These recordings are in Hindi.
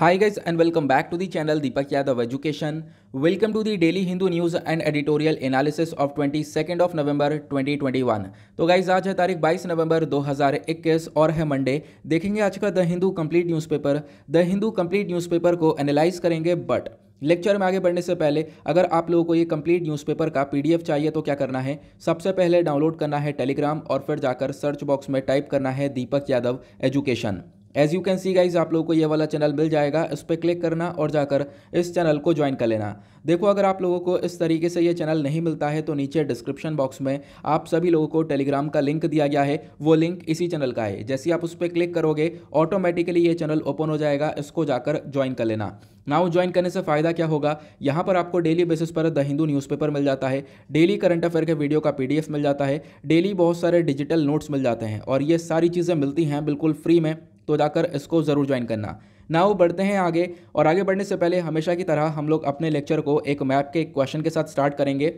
Hi guys and welcome back to the channel Deepak Yadav Education. Welcome to the Daily Hindu News and Editorial Analysis of 22nd of November 2021. तो गाइज आज है तारीख 22 नवंबर 2021 और है मंडे देखेंगे आज का the Hindu complete newspaper the Hindu complete newspaper को एनालाइज करेंगे बट लेक्चर में आगे बढ़ने से पहले अगर आप लोगों को ये कंप्लीट न्यूज़पेपर का पीडीएफ चाहिए तो क्या करना है सबसे पहले डाउनलोड करना है टेलीग्राम और फिर जाकर सर्च बॉक्स में टाइप करना है Deepak Yadav education as you can see guys आप लोगों को ये वाला चैनल मिल जाएगा इस पर क्लिक करना और जाकर इस चैनल को ज्वाइन कर लेना देखो अगर आप लोगों को इस तरीके से ये चैनल नहीं मिलता है तो नीचे डिस्क्रिप्शन बॉक्स में आप सभी लोगों को टेलीग्राम का लिंक दिया गया है वो लिंक इसी चैनल का है जैसे आप उस पर क्लिक करोगे ऑटोमेटिकली ये चैनल ओपन हो जाएगा इसको जाकर ज्वाइन कर लेना नाउ ज्वाइन करने से फ़ायदा क्या होगा यहाँ पर आपको डेली बेसिस पर द हिंदू न्यूज़पेपर मिल जाता है डेली करंट अफेयर के वीडियो का पीडीएफ मिल जाता है डेली बहुत सारे डिजिटल नोट्स मिल जाते हैं और ये सारी चीज़ें मिलती हैं बिल्कुल फ्री में तो जाकर इसको ज़रूर ज्वाइन करना ना वो बढ़ते हैं आगे और आगे बढ़ने से पहले हमेशा की तरह हम लोग अपने लेक्चर को एक मैप के क्वेश्चन के साथ स्टार्ट करेंगे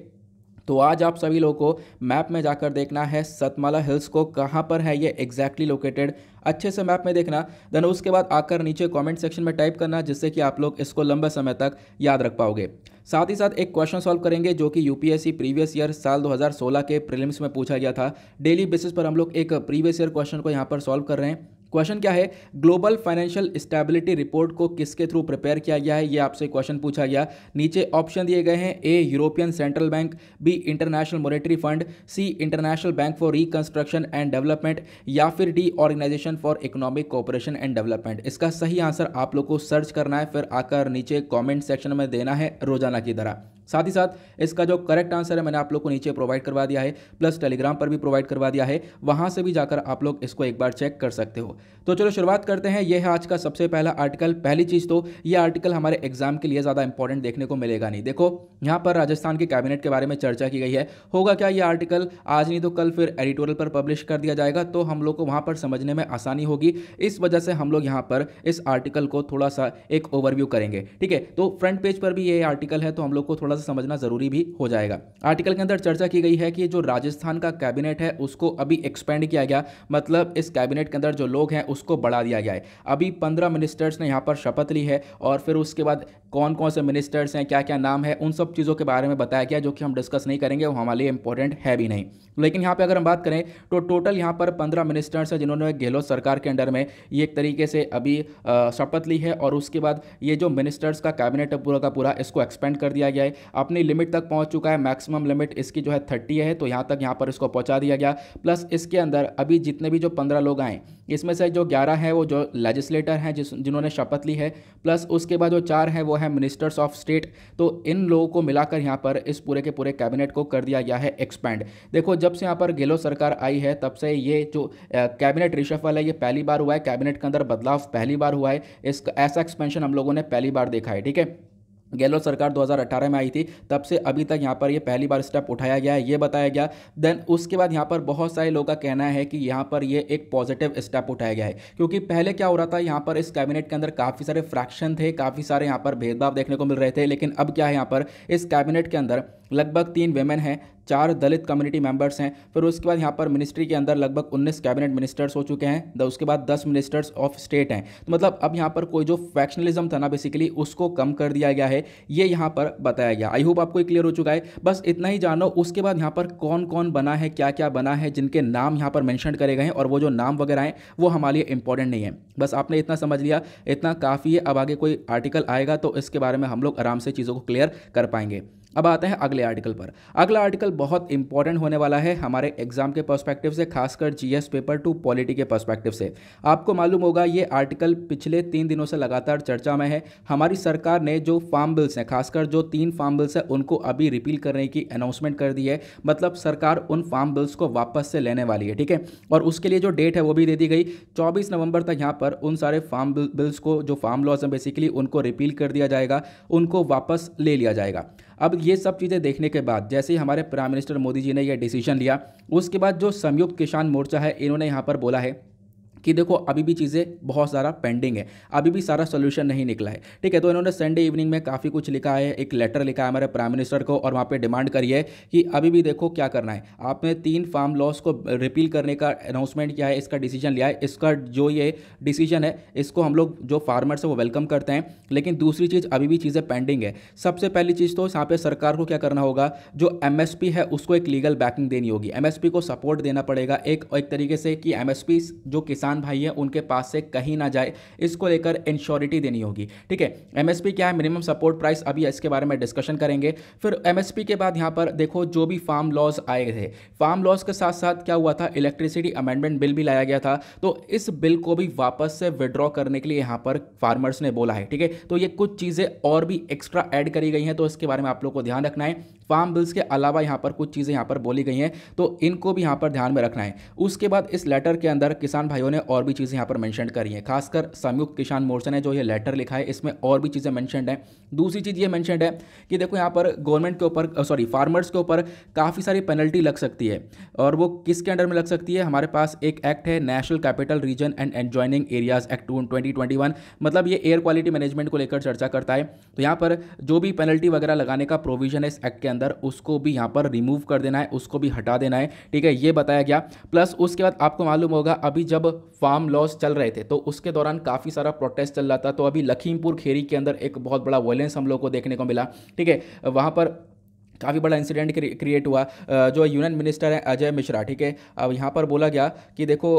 तो आज आप सभी लोगों को मैप में जाकर देखना है सतमाला हिल्स को कहाँ पर है ये एग्जैक्टली लोकेटेड अच्छे से मैप में देखना देन उसके बाद आकर नीचे कमेंट सेक्शन में टाइप करना जिससे कि आप लोग इसको लंबे समय तक याद रख पाओगे साथ ही साथ एक क्वेश्चन सॉल्व करेंगे जो कि यूपीएससी प्रीवियस ईयर साल 2016 के प्रीलिम्स में पूछा गया था डेली बेसिस पर हम लोग एक प्रीवियस ईयर क्वेश्चन को यहाँ पर सॉल्व कर रहे हैं क्वेश्चन क्या है ग्लोबल फाइनेंशियल स्टेबिलिटी रिपोर्ट को किसके थ्रू प्रिपेयर किया गया है ये आपसे क्वेश्चन पूछा गया नीचे ऑप्शन दिए गए हैं A European Central Bank B International Monetary Fund C International Bank for Reconstruction and Development या फिर D Organisation for Economic Cooperation and Development इसका सही आंसर आप लोग को सर्च करना है फिर आकर नीचे कॉमेंट सेक्शन में देना है रोजाना की तरह साथ ही साथ इसका जो करेक्ट आंसर है मैंने आप लोग को नीचे प्रोवाइड करवा दिया है प्लस टेलीग्राम पर भी प्रोवाइड करवा दिया है वहाँ से भी जाकर आप लोग इसको एक बार चेक कर सकते हो तो चलो शुरुआत करते हैं यह है आज का सबसे पहला आर्टिकल पहली चीज़ तो यह आर्टिकल हमारे एग्जाम के लिए ज़्यादा इंपॉर्टेंट देखने को मिलेगा नहीं देखो यहां पर राजस्थान के कैबिनेट के बारे में चर्चा की गई है होगा क्या यह आर्टिकल आज नहीं तो कल फिर एडिटोरियल पर पब्लिश कर दिया जाएगा तो हम लोग को वहां पर समझने में आसानी होगी इस वजह से हम लोग यहां पर इस आर्टिकल को थोड़ा सा एक ओवरव्यू करेंगे ठीक है तो फ्रंट पेज पर भी ये आर्टिकल है तो हम लोग को थोड़ा सा समझना ज़रूरी भी हो जाएगा आर्टिकल के अंदर चर्चा की गई है कि जो राजस्थान का कैबिनेट है उसको अभी एक्सपेंड किया गया मतलब इस कैबिनेट के अंदर जो लोग लोग हैं उसको बढ़ा दिया गया है अभी पंद्रह मिनिस्टर्स ने यहाँ पर शपथ ली है और फिर उसके बाद कौन कौन से मिनिस्टर्स हैं क्या क्या नाम है उन सब चीज़ों के बारे में बताया गया जो कि हम डिस्कस नहीं करेंगे वो हमारे लिए इंपॉर्टेंट है भी नहीं लेकिन यहाँ पर अगर हम बात करें तो टोटल यहाँ पर पंद्रह मिनिस्टर्स हैं जिन्होंने गहलोत सरकार के अंडर में ये एक तरीके से अभी शपथ ली है और उसके बाद ये जो मिनिस्टर्स का कैबिनेट है पूरा का पूरा इसको एक्सपेंड कर दिया गया है अपनी लिमिट तक पहुँच चुका है मैक्सिमम लिमिट इसकी जो है थर्टी है तो यहाँ तक यहाँ पर इसको पहुँचा दिया गया प्लस इसके अंदर अभी जितने भी जो पंद्रह लोग आए इसमें से जो ग्यारह हैं वो जो लेजिस्लेटर हैं जिस जिन्होंने शपथ ली है प्लस उसके बाद जो चार हैं वो हैं मिनिस्टर्स ऑफ स्टेट तो इन लोगों को मिलाकर यहाँ पर इस पूरे के पूरे कैबिनेट को कर दिया गया है एक्सपैंड देखो जब से यहाँ पर गहलोत सरकार आई है तब से ये जो कैबिनेट रिशफल है ये पहली बार हुआ है कैबिनेट के अंदर बदलाव पहली बार हुआ है इस ऐसा एक्सपेंशन हम लोगों ने पहली बार देखा है ठीक है गहलोत सरकार 2018 में आई थी तब से अभी तक यहाँ पर ये पहली बार स्टेप उठाया गया है ये बताया गया देन उसके बाद यहाँ पर बहुत सारे लोगों का कहना है कि यहाँ पर ये एक पॉजिटिव स्टेप उठाया गया है क्योंकि पहले क्या हो रहा था यहाँ पर इस कैबिनेट के अंदर काफ़ी सारे फ्रैक्शन थे काफ़ी सारे यहाँ पर भेदभाव देखने को मिल रहे थे लेकिन अब क्या है यहाँ पर इस कैबिनेट के अंदर लगभग तीन वेमेन हैं चार दलित कम्युनिटी मेंबर्स हैं फिर उसके बाद यहाँ पर मिनिस्ट्री के अंदर लगभग उन्नीस कैबिनेट मिनिस्टर्स हो चुके हैं उसके बाद दस मिनिस्टर्स ऑफ स्टेट हैं तो मतलब अब यहाँ पर कोई जो फैक्शनलिज्म था ना बेसिकली उसको कम कर दिया गया है ये यहाँ पर बताया गया आई होप आपको क्लियर हो चुका है बस इतना ही जानो उसके बाद यहाँ पर कौन कौन बना है क्या क्या बना है जिनके नाम यहाँ पर मैंशन करे गए हैं और वो जो नाम वगैरह हैं वो हमारे लिए इंपॉर्टेंट नहीं है बस आपने इतना समझ लिया इतना काफ़ी है अब आगे कोई आर्टिकल आएगा तो इसके बारे में हम लोग आराम से चीज़ों को क्लियर कर पाएंगे अब आते हैं अगले आर्टिकल पर अगला आर्टिकल बहुत इंपॉर्टेंट होने वाला है हमारे एग्जाम के पर्सपेक्टिव से खासकर जीएस पेपर टू पॉलिटी के पर्सपेक्टिव से आपको मालूम होगा ये आर्टिकल पिछले तीन दिनों से लगातार चर्चा में है हमारी सरकार ने जो फार्म बिल्स हैं खासकर जो तीन फार्म बिल्स हैं उनको अभी रिपील करने की अनाउंसमेंट कर दी है मतलब सरकार उन फार्म बिल्स को वापस से लेने वाली है ठीक है और उसके लिए जो डेट है वो भी दे दी गई चौबीस नवंबर तक यहाँ पर उन सारे फार्म बिल्स को जो फार्म लॉज हैं बेसिकली उनको रिपील कर दिया जाएगा उनको वापस ले लिया जाएगा अब ये सब चीज़ें देखने के बाद जैसे ही हमारे प्राइम मिनिस्टर मोदी जी ने यह डिसीजन लिया उसके बाद जो संयुक्त किसान मोर्चा है इन्होंने यहाँ पर बोला है कि देखो अभी भी चीज़ें बहुत सारा पेंडिंग है अभी भी सारा सोल्यूशन नहीं निकला है ठीक है तो इन्होंने संडे इवनिंग में काफ़ी कुछ लिखा है एक लेटर लिखा है हमारे प्राइम मिनिस्टर को और वहाँ पे डिमांड करी है कि अभी भी देखो क्या करना है आपने तीन फार्म लॉस को रिपील करने का अनाउंसमेंट किया है इसका डिसीजन लिया है इसका जो ये डिसीजन है इसको हम लोग जो फार्मर्स हैं वो वेलकम करते हैं लेकिन दूसरी चीज़ अभी भी चीज़ें पेंडिंग है सबसे पहली चीज़ तो यहाँ पर सरकार को क्या करना होगा जो एम है उसको एक लीगल बैकिंग देनी होगी एम को सपोर्ट देना पड़ेगा एक एक तरीके से कि एम जो किसान किसान भाई है उनके पास से कहीं ना जाए इसको लेकर इंश्योरिटी देनी होगी ठीक है एमएसपी क्या है मिनिमम सपोर्ट प्राइस अभी इसके बारे में डिस्कशन करेंगे फिर एमएसपी के बाद यहां पर देखो जो भी फार्म लॉज आए थे फार्म लॉज के साथ साथ क्या हुआ था इलेक्ट्रिसिटी अमेंडमेंट बिल भी लाया गया था तो इस बिल को भी वापस से विड्रॉ करने के लिए यहां पर फार्मर्स ने बोला है ठीक है तो ये कुछ चीज़ें और भी एक्स्ट्रा एड करी गई हैं तो इसके बारे में आप लोग को ध्यान रखना है फार्म बिल्स के अलावा यहां पर कुछ चीज़ें यहां पर बोली गई हैं तो इनको भी यहां पर ध्यान में रखना है उसके बाद इस लेटर के अंदर किसान भाइयों ने में और भी चीज़ें यहाँ पर मैंशन करी हैं खासकर संयुक्त किसान मोर्चा ने जो ये लेटर लिखा है इसमें और भी चीज़ें मैंशन हैं दूसरी चीज़ ये मैंशन है कि देखो यहाँ पर गवर्नमेंट के ऊपर सॉरी फार्मर्स के ऊपर काफ़ी सारी पेनल्टी लग सकती है और वो किसके अंडर में लग सकती है हमारे पास एक एक्ट है National Capital Region and adjoining areas act two मतलब ये एयर क्वालिटी मैनेजमेंट को लेकर चर्चा करता है तो यहाँ पर जो भी पेनल्टी वगैरह लगाने का प्रोविजन है इस एक्ट के अंदर उसको भी यहाँ पर रिमूव कर देना है उसको भी हटा देना है ठीक है ये बताया गया प्लस उसके बाद आपको मालूम होगा अभी जब फार्म लॉस चल रहे थे तो उसके दौरान काफ़ी सारा प्रोटेस्ट चल रहा था तो अभी लखीमपुर खेरी के अंदर एक बहुत बड़ा वायलेंस हम लोग को देखने को मिला ठीक है वहाँ पर काफ़ी बड़ा इंसिडेंट क्रिएट हुआ जो यूनियन मिनिस्टर हैं अजय मिश्रा ठीक है अब यहाँ पर बोला गया कि देखो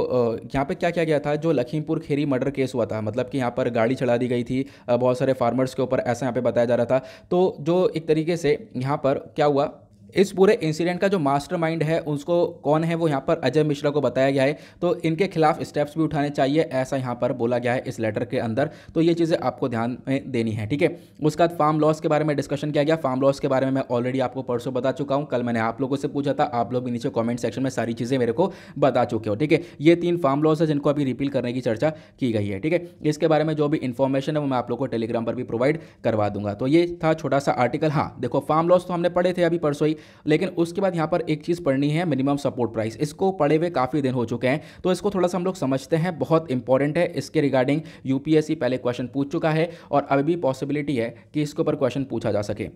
यहाँ पे क्या क्या गया था जो लखीमपुर खेरी मर्डर केस हुआ था मतलब कि यहाँ पर गाड़ी चढ़ा दी गई थी बहुत सारे फार्मर्स के ऊपर ऐसा यहाँ पे बताया जा रहा था तो जो एक तरीके से यहाँ पर क्या हुआ इस पूरे इंसिडेंट का जो मास्टरमाइंड है उसको कौन है वो यहाँ पर अजय मिश्रा को बताया गया है तो इनके खिलाफ स्टेप्स भी उठाने चाहिए ऐसा यहाँ पर बोला गया है इस लेटर के अंदर तो ये चीज़ें आपको ध्यान में देनी है ठीक है उसके बाद फार्म लॉस के बारे में डिस्कशन किया गया फार्म लॉस के बारे में मैं ऑलरेडी आपको परसों बता चुका हूँ कल मैंने आप लोगों से पूछा था आप लोग भी नीचे कॉमेंट सेक्शन में सारी चीज़ें मेरे को बता चुके हो ठीक है ये तीन फार्म लॉस है जिनको अभी रिपील करने की चर्चा की गई है ठीक है इसके बारे में जो भी इन्फॉर्मेशन है वो मैं आप लोग को टेलीग्राम पर भी प्रोवाइड करवा दूंगा तो ये था छोटा सा आर्टिकल हाँ देखो फार्म लॉस तो हमने पढ़े थे अभी परसों ही लेकिन उसके बाद यहाँ पर एक चीज़ पढ़नी है मिनिमम सपोर्ट प्राइस इसको पढ़े हुए काफ़ी दिन हो चुके हैं तो इसको थोड़ा सा हम लोग समझते हैं बहुत इंपॉर्टेंट है इसके रिगार्डिंग यूपीएससी पहले क्वेश्चन पूछ चुका है और अभी भी पॉसिबिलिटी है कि इसके ऊपर क्वेश्चन पूछा जा सके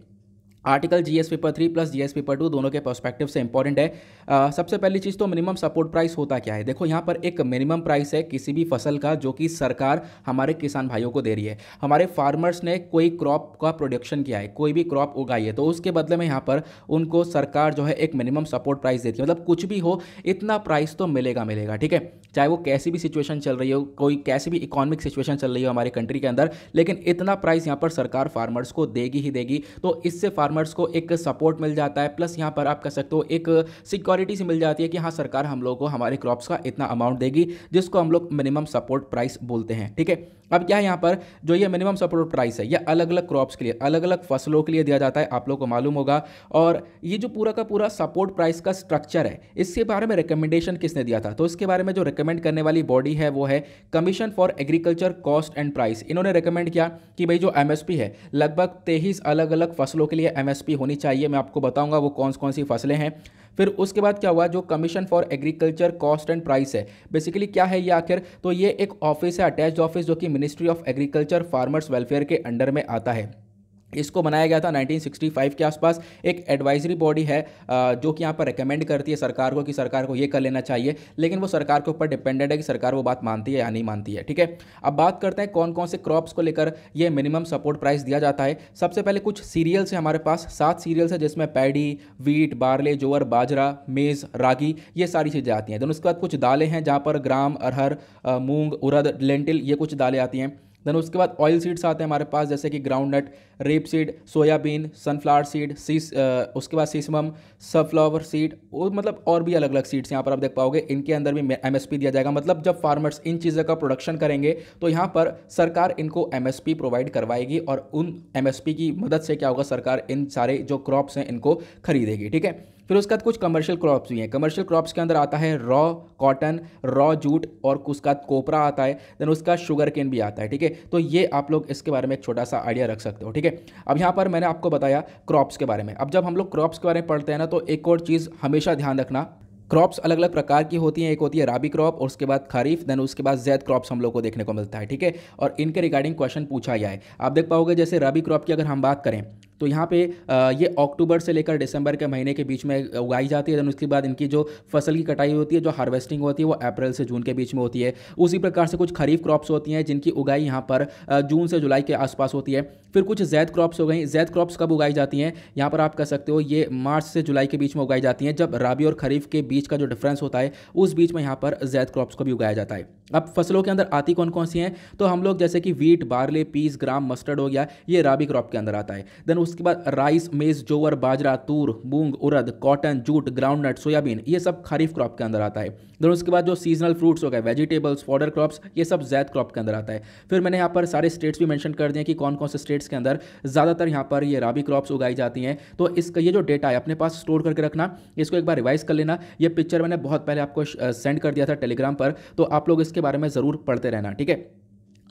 article GS paper three plus GS paper two दोनों के पर्सपेक्टिव से इंपॉर्टेंट है आ, सबसे पहली चीज़ तो मिनिमम सपोर्ट प्राइस होता क्या है देखो यहाँ पर एक मिनिमम प्राइस है किसी भी फसल का जो कि सरकार हमारे किसान भाइयों को दे रही है हमारे फार्मर्स ने कोई क्रॉप का प्रोडक्शन किया है कोई भी क्रॉप उगाई है तो उसके बदले में यहाँ पर उनको सरकार जो है एक मिनिमम सपोर्ट प्राइस देती है मतलब कुछ भी हो इतना प्राइस तो मिलेगा मिलेगा ठीक है चाहे वो कैसी भी सिचुएशन चल रही हो कोई कैसी भी इकोनॉमिक सिचुएशन चल रही हो हमारे कंट्री के अंदर लेकिन इतना प्राइस यहाँ पर सरकार फार्मर्स को देगी ही देगी तो इससे फार्मर फार्मर्स को एक सपोर्ट मिल जाता है प्लस यहाँ पर आप कह सकते हो एक सिक्योरिटी से मिल जाती है कि हाँ सरकार हम लोग को हमारे क्रॉप्स का इतना अमाउंट देगी जिसको हम लोग मिनिमम सपोर्ट प्राइस बोलते हैं ठीक है अब क्या है यहाँ पर जो ये मिनिमम सपोर्ट प्राइस है यह अलग अलग क्रॉप्स के लिए अलग अलग फसलों के लिए दिया जाता है आप लोग को मालूम होगा और ये जो पूरा का पूरा सपोर्ट प्राइस का स्ट्रक्चर है इसके बारे में रिकमेंडेशन किसने दिया था तो इसके बारे में जो रिकमेंड करने वाली बॉडी है वो है Commission for Agriculture Cost and Price इन्होंने रिकमेंड किया कि भाई जो एम है लगभग तेईस अलग अलग फसलों के लिए एम एमएसपी होनी चाहिए मैं आपको बताऊंगा वो कौन कौन सी फसलें हैं फिर उसके बाद क्या हुआ जो Commission for Agriculture Cost and Price है बेसिकली क्या है ये आखिर तो ये एक ऑफिस है अटैच ऑफिस जो कि Ministry of Agriculture farmers welfare के अंडर में आता है इसको बनाया गया था 1965 के आसपास एक एडवाइजरी बॉडी है जो कि यहाँ पर रिकमेंड करती है सरकार को कि सरकार को ये कर लेना चाहिए लेकिन वो सरकार के ऊपर डिपेंडेंट है कि सरकार वो बात मानती है या नहीं मानती है ठीक है अब बात करते हैं कौन कौन से क्रॉप्स को लेकर ये मिनिमम सपोर्ट प्राइस दिया जाता है सबसे पहले कुछ सीरियल्स हैं हमारे पास सात सीरियल्स हैं जिसमें paddy wheat barley jowar bajra maize ragi ये सारी चीज़ें आती हैं दोनों उसके बाद कुछ दालें हैं जहाँ पर ग्राम अरहर मूँग उरद लेंटिल ये कुछ दालें आती हैं देन उसके बाद ऑयल सीड्स आते हैं हमारे पास जैसे कि groundnut rapeseed soybean sunflower seed सीस उसके बाद सीसमम सनफ्लावर सीड और मतलब और भी अलग अलग सीड्स यहाँ पर आप देख पाओगे इनके अंदर भी एम दिया जाएगा मतलब जब फार्मर्स इन चीज़ों का प्रोडक्शन करेंगे तो यहाँ पर सरकार इनको एम प्रोवाइड करवाएगी और उन एम की मदद से क्या होगा सरकार इन सारे जो क्रॉप्स हैं इनको खरीदेगी ठीक है फिर उसके बाद कुछ कमर्शियल क्रॉप्स भी हैं कमर्शियल क्रॉप्स के अंदर आता है रॉ कॉटन रॉ जूट और उसका कोपरा आता है देन उसका शुगर केन भी आता है ठीक है तो ये आप लोग इसके बारे में एक छोटा सा आइडिया रख सकते हो ठीक है अब यहाँ पर मैंने आपको बताया क्रॉप्स के बारे में अब जब हम लोग क्रॉप्स के बारे में पढ़ते हैं ना तो एक और चीज़ हमेशा ध्यान रखना क्रॉप्स अलग अलग प्रकार की होती हैं एक होती है राबी क्रॉप और उसके बाद खरीफ देन उसके बाद जैद क्रॉप्स हम लोग को देखने को मिलता है ठीक है और इनके रिगार्डिंग क्वेश्चन पूछा गया है आप देख पाओगे जैसे राबी क्रॉप की अगर हम बात करें तो यहाँ पे ये अक्टूबर से लेकर दिसंबर के महीने के बीच में उगाई जाती है देन उसके बाद इनकी जो फसल की कटाई होती है जो हार्वेस्टिंग होती है वो अप्रैल से जून के बीच में होती है उसी प्रकार से कुछ खरीफ क्रॉप्स होती हैं जिनकी उगाई यहाँ पर जून से जुलाई के आसपास होती है फिर कुछ जैद क्रॉप्स हो गई जैद क्रॉप्स कब उगाई जाती हैं यहाँ पर आप कह सकते हो ये मार्च से जुलाई के बीच में उगाई जाती हैं जब राबी और खरीफ के बीच का जो डिफरेंस होता है उस बीच में यहाँ पर जैद क्रॉप्स को भी उगाया जाता है अब फसलों के अंदर आती कौन कौन सी हैं तो हम लोग जैसे कि wheat barley peas gram mustard हो गया ये राबी क्रॉप के अंदर आता है देन उसके बाद rice maize jowar bajra tur moong urad cotton jute groundnut soybean ये सब खरीफ क्रॉप के अंदर आता है देन उसके बाद जो सीजनल फ्रूट्स हो गए वेजिटेबल्स फॉर्डर क्रॉप्स ये सब जैद क्रॉप के अंदर आता है फिर मैंने यहाँ पर सारे स्टेट्स भी मैंशन कर दिए कि कौन कौन से स्टेट्स के अंदर ज़्यादातर यहाँ पर ये राबी क्रॉप्स उगाई जाती हैं तो इसका ये जो डेटा है अपने पास स्टोर करके रखना इसको एक बार रिवाइज कर लेना ये पिक्चर मैंने बहुत पहले आपको सेंड कर दिया था टेलीग्राम पर तो आप लोग इसके बारे में ज़रूर पढ़ते रहना ठीक है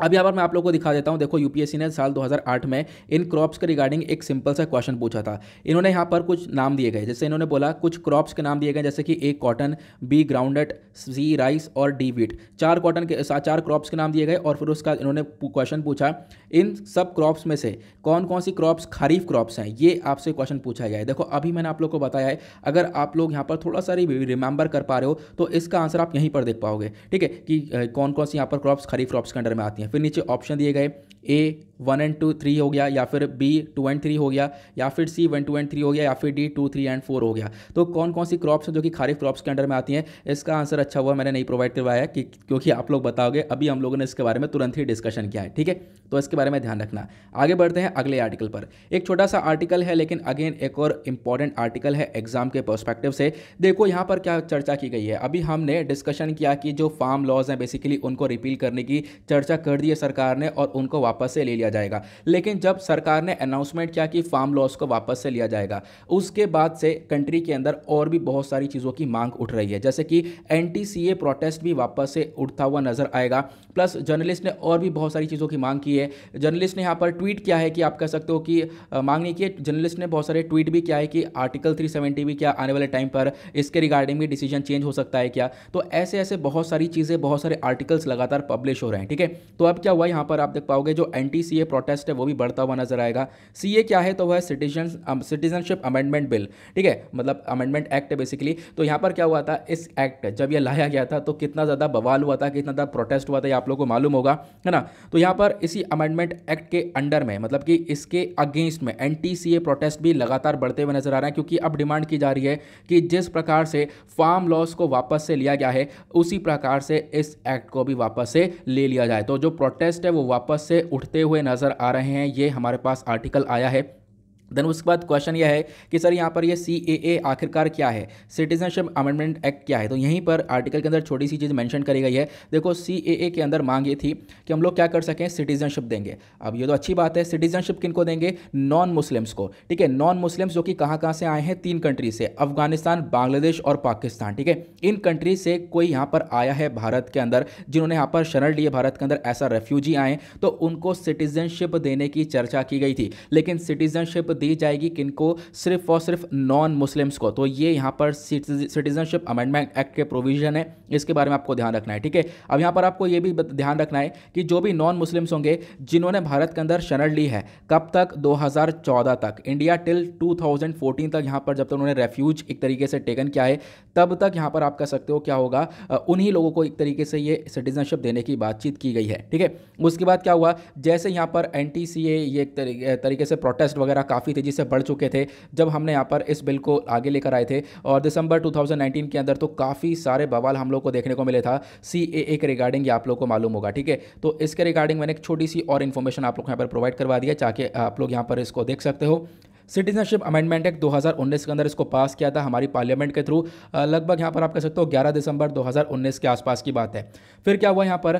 अब यहाँ पर मैं आप लोगों को दिखा देता हूँ देखो यूपीएससी ने साल 2008 में इन क्रॉप्स के रिगार्डिंग एक सिंपल सा क्वेश्चन पूछा था इन्होंने यहाँ पर कुछ नाम दिए गए जैसे इन्होंने बोला कुछ क्रॉप्स के नाम दिए गए जैसे कि A cotton B groundnut C rice और डी वीट चार कॉटन के चार क्रॉप्स के नाम दिए गए और फिर उसका इन्होंने क्वेश्चन पूछा इन सब क्रॉप्स में से कौन कौन सी क्रॉप्स खरीफ क्रॉप्स हैं ये आपसे क्वेश्चन पूछा गया है देखो अभी मैंने आप लोग को बताया है अगर आप लोग यहाँ पर थोड़ा सा रिमेंबर कर पा रहे हो तो इसका आंसर आप यहीं पर देख पाओगे ठीक है कि कौन कौन सी यहाँ पर क्रॉप्स खरीफ क्रॉप्स के अंडर में आती हैं या फिर नीचे ऑप्शन दिए गए A one and two three हो गया या फिर बी टू एंड थ्री हो गया या फिर C one two and three हो गया या फिर D two three and four हो गया तो कौन कौन सी क्रॉप्स हैं जो कि खारिफ़ क्रॉप्स के अंडर में आती हैं इसका आंसर अच्छा हुआ मैंने नहीं प्रोवाइड करवाया कि क्योंकि आप लोग बताओगे अभी हम लोगों ने इसके बारे में तुरंत ही डिस्कशन किया है ठीक है तो इसके बारे में ध्यान रखना आगे बढ़ते हैं अगले आर्टिकल पर एक छोटा सा आर्टिकल है लेकिन अगेन एक और इंपॉर्टेंट आर्टिकल है एग्जाम के पर्स्पेक्टिव से देखो यहाँ पर क्या चर्चा की गई है अभी हमने डिस्कशन किया कि जो फार्म लॉज हैं बेसिकली उनको रिपील करने की चर्चा कर दी है सरकार ने और उनको वापस वापस से ले लिया जाएगा लेकिन जब सरकार ने अनाउंसमेंट किया कि फार्म लॉस को वापस से लिया जाएगा उसके बाद से कंट्री के अंदर और भी बहुत सारी चीज़ों की मांग उठ रही है जैसे कि एन प्रोटेस्ट भी वापस से उठता हुआ नजर आएगा प्लस जर्नलिस्ट ने और भी बहुत सारी चीज़ों की मांग की है जर्नलिस्ट ने यहाँ पर ट्वीट किया है कि आप कह सकते हो कि मांग नहीं की जर्नलिस्ट ने बहुत सारे ट्वीट भी किया है कि आर्टिकल थ्री भी क्या आने वाले टाइम पर इसके रिगार्डिंग भी डिसीजन चेंज हो सकता है क्या तो ऐसे ऐसे बहुत सारी चीज़ें बहुत सारे आर्टिकल्स लगातार पब्लिश हो रहे हैं ठीक है तो अब क्या हुआ यहाँ पर आप देख पाओगे जो जो एंटी सी प्रोटेस्ट है वो भी बढ़ता हुआ नजर आएगा सी क्या है तो वह सिटीजन सिटीजनशिप अमेंडमेंट बिल ठीक है मतलब अमेंडमेंट एक्ट है बेसिकली तो यहाँ पर क्या हुआ था इस एक्ट जब यह लाया गया था तो कितना ज़्यादा बवाल हुआ था कितना ज़्यादा प्रोटेस्ट हुआ था ये आप लोग को मालूम होगा है ना तो यहाँ पर इसी अमेंडमेंट एक्ट के अंडर में मतलब कि इसके अगेंस्ट में एन प्रोटेस्ट भी लगातार बढ़ते हुए नजर आ रहे हैं क्योंकि अब डिमांड की जा रही है कि जिस प्रकार से फार्म लॉस को वापस से लिया गया है उसी प्रकार से इस एक्ट को भी वापस से ले लिया जाए तो जो प्रोटेस्ट है वो वापस से उठते हुए नज़र आ रहे हैं ये हमारे पास आर्टिकल आया है देन उसके बाद क्वेश्चन यह है कि सर यहाँ पर ये सी ए ए आखिरकार क्या है सिटीजनशिप अमेंडमेंट एक्ट क्या है तो यहीं पर आर्टिकल के अंदर छोटी सी चीज़ मेंशन करी गई है देखो सी ए ए के अंदर मांग ये थी कि हम लोग क्या कर सकें सिटीजनशिप देंगे अब ये तो अच्छी बात है सिटीजनशिप किन को देंगे नॉन मुस्लिम्स को ठीक है नॉन मुस्लिम्स जो कि कहाँ कहाँ से आए हैं तीन कंट्री से अफगानिस्तान बांग्लादेश और पाकिस्तान ठीक है इन कंट्री से कोई यहाँ पर आया है भारत के अंदर जिन्होंने यहाँ पर शरण लिए भारत के अंदर ऐसा रेफ्यूजी आए तो उनको सिटीजनशिप देने की चर्चा की गई थी लेकिन सिटीजनशिप दी जाएगी किनको सिर्फ और सिर्फ नॉन मुस्लिम्स को तो ये यहाँ पर सिटीजनशिप अमेंडमेंट एक्ट के प्रोविजन है इसके बारे में आपको ध्यान रखना है ठीक है अब यहाँ पर आपको ये भी ध्यान रखना है कि जो भी नॉन मुस्लिम्स होंगे जिन्होंने भारत के अंदर शरण ली है कब तक दो तक इंडिया टिल टू तक यहाँ पर जब तक उन्होंने रेफ्यूज एक तरीके से टेकन किया है तब तक यहाँ पर आप कह सकते हो क्या होगा उन्हीं लोगों को एक तरीके से ये सिटीजनशिप देने की बातचीत की गई है ठीक है उसके बाद क्या हुआ जैसे यहाँ पर एन ये एक तरीके से प्रोटेस्ट वगैरह काफ़ी काफ़ी तेज़ी से बढ़ चुके थे जब हमने यहाँ पर इस बिल को आगे लेकर आए थे और दिसंबर 2019 के अंदर तो काफ़ी सारे बवाल हम लोग को देखने को मिले था सी ए के रिगार्डिंग ये आप लोग को मालूम होगा ठीक है तो इसके रिगार्डिंग मैंने एक छोटी सी और इन्फॉर्मेशन आप लोग यहाँ पर प्रोवाइड करवा दिया चाहे आप लोग यहाँ पर इसको देख सकते हो सिटीजनशिप अमेंडमेंट एक्ट 2019 के अंदर इसको पास किया था हमारी पार्लियामेंट के थ्रू लगभग यहाँ पर आप कह सकते हो 11 दिसंबर 2019 के आसपास की बात है फिर क्या हुआ यहाँ पर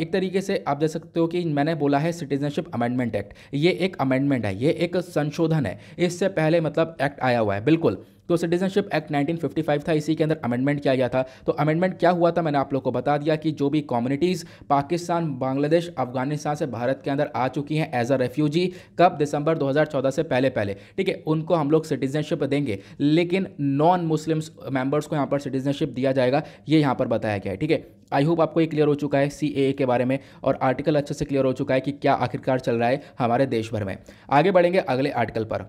एक तरीके से आप देख सकते हो कि मैंने बोला है सिटीजनशिप अमेंडमेंट एक्ट ये एक अमेंडमेंट है ये एक संशोधन है इससे पहले मतलब एक्ट आया हुआ है बिल्कुल तो सिटीजनशिप एक्ट 1955 था इसी के अंदर अमेंडमेंट किया गया था तो अमेंडमेंट क्या हुआ था मैंने आप लोग को बता दिया कि जो भी कम्युनिटीज़ पाकिस्तान बांग्लादेश अफगानिस्तान से भारत के अंदर आ चुकी हैं एज अ रेफ्यूजी कब दिसंबर 2014 से पहले पहले ठीक है उनको हम लोग सिटीजनशिप देंगे लेकिन नॉन मुस्लिम्स मेंबर्स को यहाँ पर सिटीजनशिप दिया जाएगा ये यहाँ पर बताया गया है ठीक है आई होप आपको ये क्लियर हो चुका है सी ए के बारे में और आर्टिकल अच्छे से क्लियर हो चुका है कि क्या आखिरकार चल रहा है हमारे देश भर में आगे बढ़ेंगे अगले आर्टिकल पर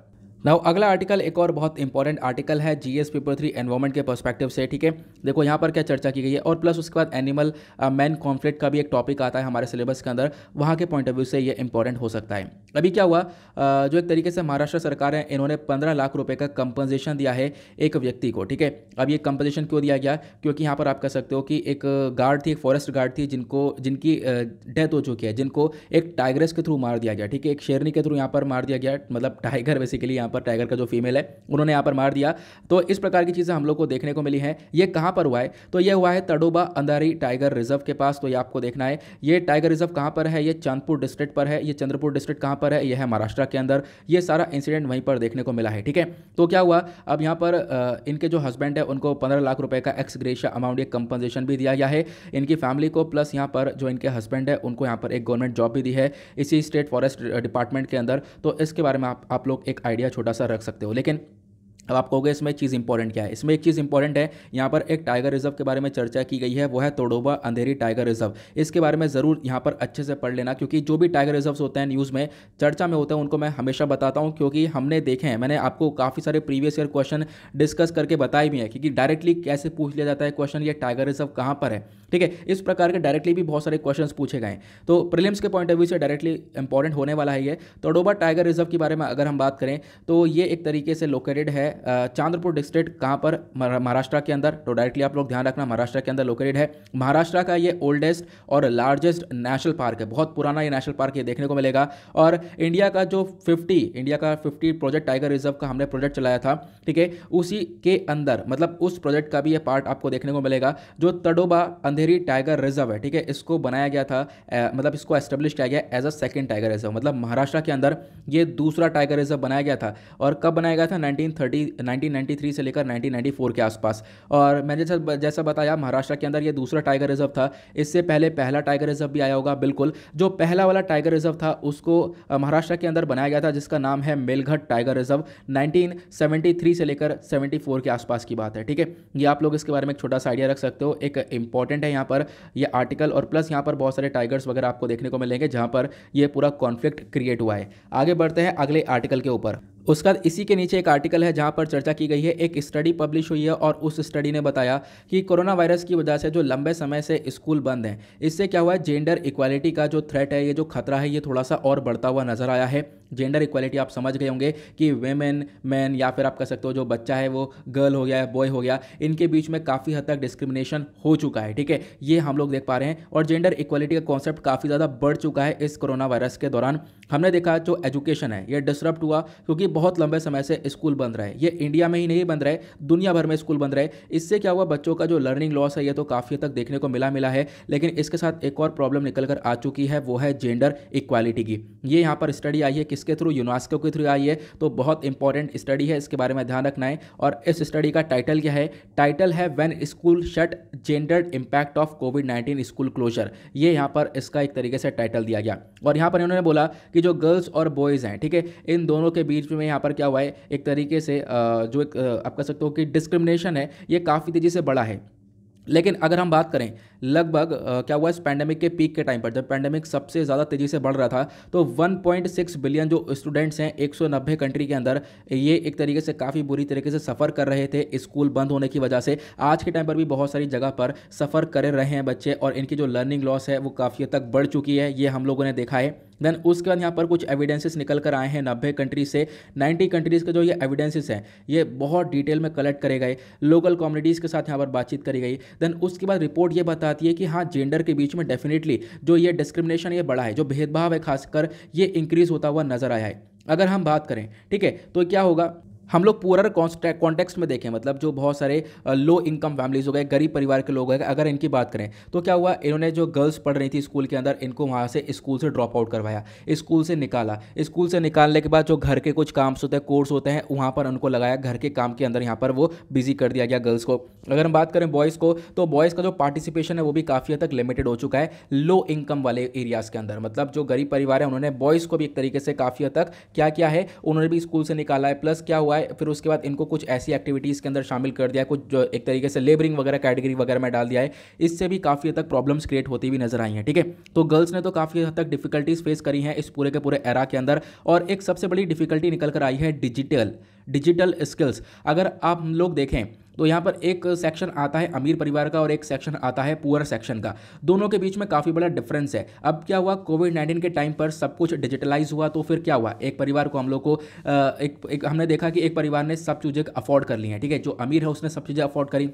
नाउ अगला आर्टिकल एक और बहुत इंपॉर्टेंट आर्टिकल है G S paper three environment के पर्सपेक्टिव से ठीक है देखो यहाँ पर क्या चर्चा की गई है और प्लस उसके बाद एनिमल मैन कॉन्फ्लिक्ट का भी एक टॉपिक आता है हमारे सिलेबस के अंदर वहाँ के पॉइंट ऑफ व्यू से ये इंपॉर्टेंट हो सकता है अभी क्या हुआ uh, जो एक तरीके से महाराष्ट्र सरकार है इन्होंने पंद्रह लाख रुपये का कंपनसेशन दिया है एक व्यक्ति को ठीक है अब ये कंपनसेशन क्यों दिया गया क्योंकि यहाँ पर आप कह सकते हो कि एक गार्ड थी एक फॉरेस्ट गार्ड थी जिनको जिनकी डेथ uh, हो चुकी है जिनको एक टाइग्रेस के थ्रू मार दिया गया ठीक है एक शेरनी के थ्रू यहाँ पर मार दिया गया मतलब टाइगर बेसिकली यहाँ पर पर टाइगर का जो फीमेल है उन्होंने यहाँ पर मार दिया तो इस प्रकार की चीज़ें हम लोग को देखने को मिली हैं ये कहाँ पर हुआ है तो ये हुआ है तडोबा अंधारी टाइगर रिजर्व के पास तो ये आपको देखना है ये टाइगर रिजर्व कहाँ पर है ये चांदपुर डिस्ट्रिक्ट पर है ये चंद्रपुर डिस्ट्रिक्ट कहाँ पर है यह है महाराष्ट्र के अंदर ये सारा इंसिडेंट वहीं पर देखने को मिला है ठीक है तो क्या हुआ अब यहाँ पर इनके जो हस्बैंड है उनको पंद्रह लाख रुपये का एक्स ग्रेशिया अमाउंट एक कंपनसेशन भी दिया गया है इनकी फैमिली को प्लस यहाँ पर जो इनके हस्बैंड है उनको यहाँ पर एक गवर्नमेंट जॉब भी दी है इसी स्टेट फॉरेस्ट डिपार्टमेंट के अंदर तो इसके बारे में आप, आप लोग एक आइडिया छोटा सा रख सकते हो लेकिन अब आप कहोगे इसमें एक चीज़ इंपॉर्टेंट क्या है इसमें एक चीज़ इंपॉर्टेंट है यहाँ पर एक टाइगर रिजर्व के बारे में चर्चा की गई है वो है तोड़ोबा अंधेरी टाइगर रिजर्व इसके बारे में ज़रूर यहाँ पर अच्छे से पढ़ लेना क्योंकि जो भी टाइगर रिजर्व्स होते हैं न्यूज़ में चर्चा में होते हैं उनको मैं हमेशा बताता हूँ क्योंकि हमने देखे हैं मैंने आपको काफ़ी सारे प्रीवियस ईयर क्वेश्चन डिस्कस करके बताए भी हैं क्योंकि डायरेक्टली कैसे पूछ लिया जाता है क्वेश्चन ये टाइगर रिजर्व कहाँ पर है ठीक है इस प्रकार के डायरेक्टली भी बहुत सारे क्वेश्चन पूछे गए तो प्रिलिम्स के पॉइंट ऑफ व्यू से डायरेक्टली इंपॉर्टेंट होने वाला है ये तोड़ोबा टाइगर रिजर्व के बारे में अगर हम बात करें तो ये एक तरीके से लोकेटेड है चांद्रपुर डिस्ट्रिक्ट कहाँ पर महाराष्ट्र के अंदर तो डायरेक्टली आप लोग ध्यान रखना महाराष्ट्र के अंदर लोकेटेड है महाराष्ट्र का ये ओल्डेस्ट और लार्जेस्ट नेशनल पार्क है बहुत पुराना ये नेशनल पार्क ये देखने को मिलेगा और इंडिया का जो फिफ्टी इंडिया का फिफ्टी प्रोजेक्ट टाइगर रिजर्व का हमने प्रोजेक्ट चलाया था ठीक है उसी के अंदर मतलब उस प्रोजेक्ट का भी ये पार्ट आपको देखने को मिलेगा जो तडोबा अंधेरी टाइगर रिजर्व है ठीक है इसको बनाया गया था मतलब इसको एस्टेब्लिश किया गया as a second tiger reserve मतलब महाराष्ट्र के अंदर ये दूसरा टाइगर रिजर्व बनाया गया था और कब बनाया गया था नाइनटीन थर्टी 1993 से लेकर 1994 के आसपास और मैंने जैसा जैसा बताया महाराष्ट्र के अंदर ये दूसरा टाइगर रिजर्व था इससे पहले पहला टाइगर रिजर्व भी आया होगा बिल्कुल जो पहला वाला टाइगर रिजर्व था उसको महाराष्ट्र के अंदर बनाया गया था जिसका नाम है मेलघट टाइगर रिजर्व 1973 से लेकर 74 के आसपास की बात है ठीक है ये आप लोग इसके बारे में एक छोटा सा आइडिया रख सकते हो एक इंपॉर्टेंट है यहाँ पर ये आर्टिकल और प्लस यहाँ पर बहुत सारे टाइगर्स वगैरह आपको देखने को मिलेंगे जहाँ पर यह पूरा कॉन्फ्लिक्ट क्रिएट हुआ है आगे बढ़ते हैं अगले आर्टिकल के ऊपर उसका इसी के नीचे एक आर्टिकल है जहाँ पर चर्चा की गई है एक स्टडी पब्लिश हुई है और उस स्टडी ने बताया कि कोरोना वायरस की वजह से जो लंबे समय से स्कूल बंद हैं इससे क्या हुआ है जेंडर इक्वालिटी का जो थ्रेट है ये जो खतरा है ये थोड़ा सा और बढ़ता हुआ नजर आया है जेंडर इक्वालिटी आप समझ गए होंगे कि वेमेन मैन या फिर आप कह सकते हो जो बच्चा है वो गर्ल हो गया बॉय हो गया इनके बीच में काफ़ी हद तक डिस्क्रिमिनेशन हो चुका है ठीक है ये हम लोग देख पा रहे हैं और जेंडर इक्वालिटी का कॉन्सेप्ट काफ़ी ज़्यादा बढ़ चुका है इस कोरोना वायरस के दौरान हमने देखा जो एजुकेशन है ये डिस्टर्ब हुआ क्योंकि बहुत लंबे समय से स्कूल बंद रहे ये इंडिया में ही नहीं बंद रहे दुनिया भर में स्कूल बंद रहे इससे क्या हुआ बच्चों का जो लर्निंग लॉस है ये तो काफ़ी हद तक देखने को मिला मिला है लेकिन इसके साथ एक और प्रॉब्लम निकल कर आ चुकी है वो है जेंडर इक्वालिटी की ये यहाँ पर स्टडी आई है कि इसके थ्रू यूनास्को के थ्रू आई है तो बहुत इंपॉर्टेंट स्टडी है इसके बारे में ध्यान रखना है और इस स्टडी का टाइटल क्या है टाइटल है when school shut gender impact of covid nineteen school closure ये यहाँ पर इसका एक तरीके से टाइटल दिया गया और यहाँ पर इन्होंने बोला कि जो गर्ल्स और बॉयज़ हैं ठीक है इन दोनों के बीच में यहाँ पर क्या हुआ है एक तरीके से जो एक आप कह सकते हो कि डिस्क्रिमिनेशन है ये काफ़ी तेज़ी से बड़ा है लेकिन अगर हम बात करें लगभग क्या हुआ इस पैंडेमिक के पीक के टाइम पर जब पैंडेमिक सबसे ज़्यादा तेज़ी से बढ़ रहा था तो 1.6 बिलियन जो स्टूडेंट्स हैं 190 कंट्री के अंदर ये एक तरीके से काफ़ी बुरी तरीके से सफ़र कर रहे थे स्कूल बंद होने की वजह से आज के टाइम पर भी बहुत सारी जगह पर सफ़र कर रहे हैं बच्चे और इनकी जो लर्निंग लॉस है वो काफ़ी हद तक बढ़ चुकी है ये हम लोगों ने देखा है देन उसके बाद यहाँ पर कुछ एविडेंसेस निकल कर आए हैं नब्बे कंट्रीज से 90 कंट्रीज़ का जो ये एविडेंसेस हैं ये बहुत डिटेल में कलेक्ट करे गए लोकल कम्युनिटीज़ के साथ यहाँ पर बातचीत करी गई देन उसके बाद रिपोर्ट ये बताती है कि हाँ जेंडर के बीच में डेफिनेटली जो ये डिस्क्रिमिनेशन ये बढ़ा है जो भेदभाव है खासकर ये इंक्रीज़ होता हुआ नजर आया है अगर हम बात करें ठीक है तो क्या होगा हम लोग पूरा कॉन्टेक्स्ट में देखें मतलब जो बहुत सारे लो इनकम फैमिलीज़ हो गए गरीब परिवार के लोग हो गए अगर इनकी बात करें तो क्या हुआ इन्होंने जो गर्ल्स पढ़ रही थी स्कूल के अंदर इनको वहाँ से स्कूल से ड्रॉप आउट करवाया स्कूल से निकाला स्कूल से निकालने के बाद जो घर के कुछ काम्स होते हैं कोर्स होते हैं वहाँ पर उनको लगाया घर के काम के अंदर यहाँ पर वो बिजी कर दिया गया गर्ल्स को अगर हम बात करें बॉयज़ को तो बॉयज़ का जो पार्टिसिपेशन है वो भी काफ़ी हद तक लिमिटेड हो चुका है लो इनकम वाले एरियाज़ के अंदर मतलब जो गरीब परिवार है उन्होंने बॉयज़ को भी एक तरीके से काफ़ी हद तक क्या किया है उन्होंने भी स्कूल से निकाला है प्लस क्या हुआ हुआ है फिर उसके बाद इनको कुछ ऐसी एक्टिविटीज़ के अंदर शामिल कर दिया है कुछ जो एक तरीके से लेबरिंग वगैरह कैटेगरी वगैरह में डाल दिया है इससे भी काफ़ी हद तक प्रॉब्लम्स क्रिएट होती हुई नजर आई हैं ठीक है ठीके? तो गर्ल्स ने तो काफ़ी हद तक डिफिकल्टीज़ फेस करी हैं इस पूरे के पूरे एरा के अंदर और एक सबसे बड़ी डिफिकल्टी निकल कर आई है डिजिटल डिजिटल स्किल्स अगर आप लोग देखें तो यहाँ पर एक सेक्शन आता है अमीर परिवार का और एक सेक्शन आता है पुअर सेक्शन का दोनों के बीच में काफ़ी बड़ा डिफरेंस है अब क्या हुआ कोविड नाइन्टीन के टाइम पर सब कुछ डिजिटलाइज हुआ तो फिर क्या हुआ एक परिवार को हम लोग को एक, एक हमने देखा कि एक परिवार ने सब चीज़ें अफोर्ड कर ली हैं ठीक है जो अमीर है उसने सब चीज़ें अफोर्ड करी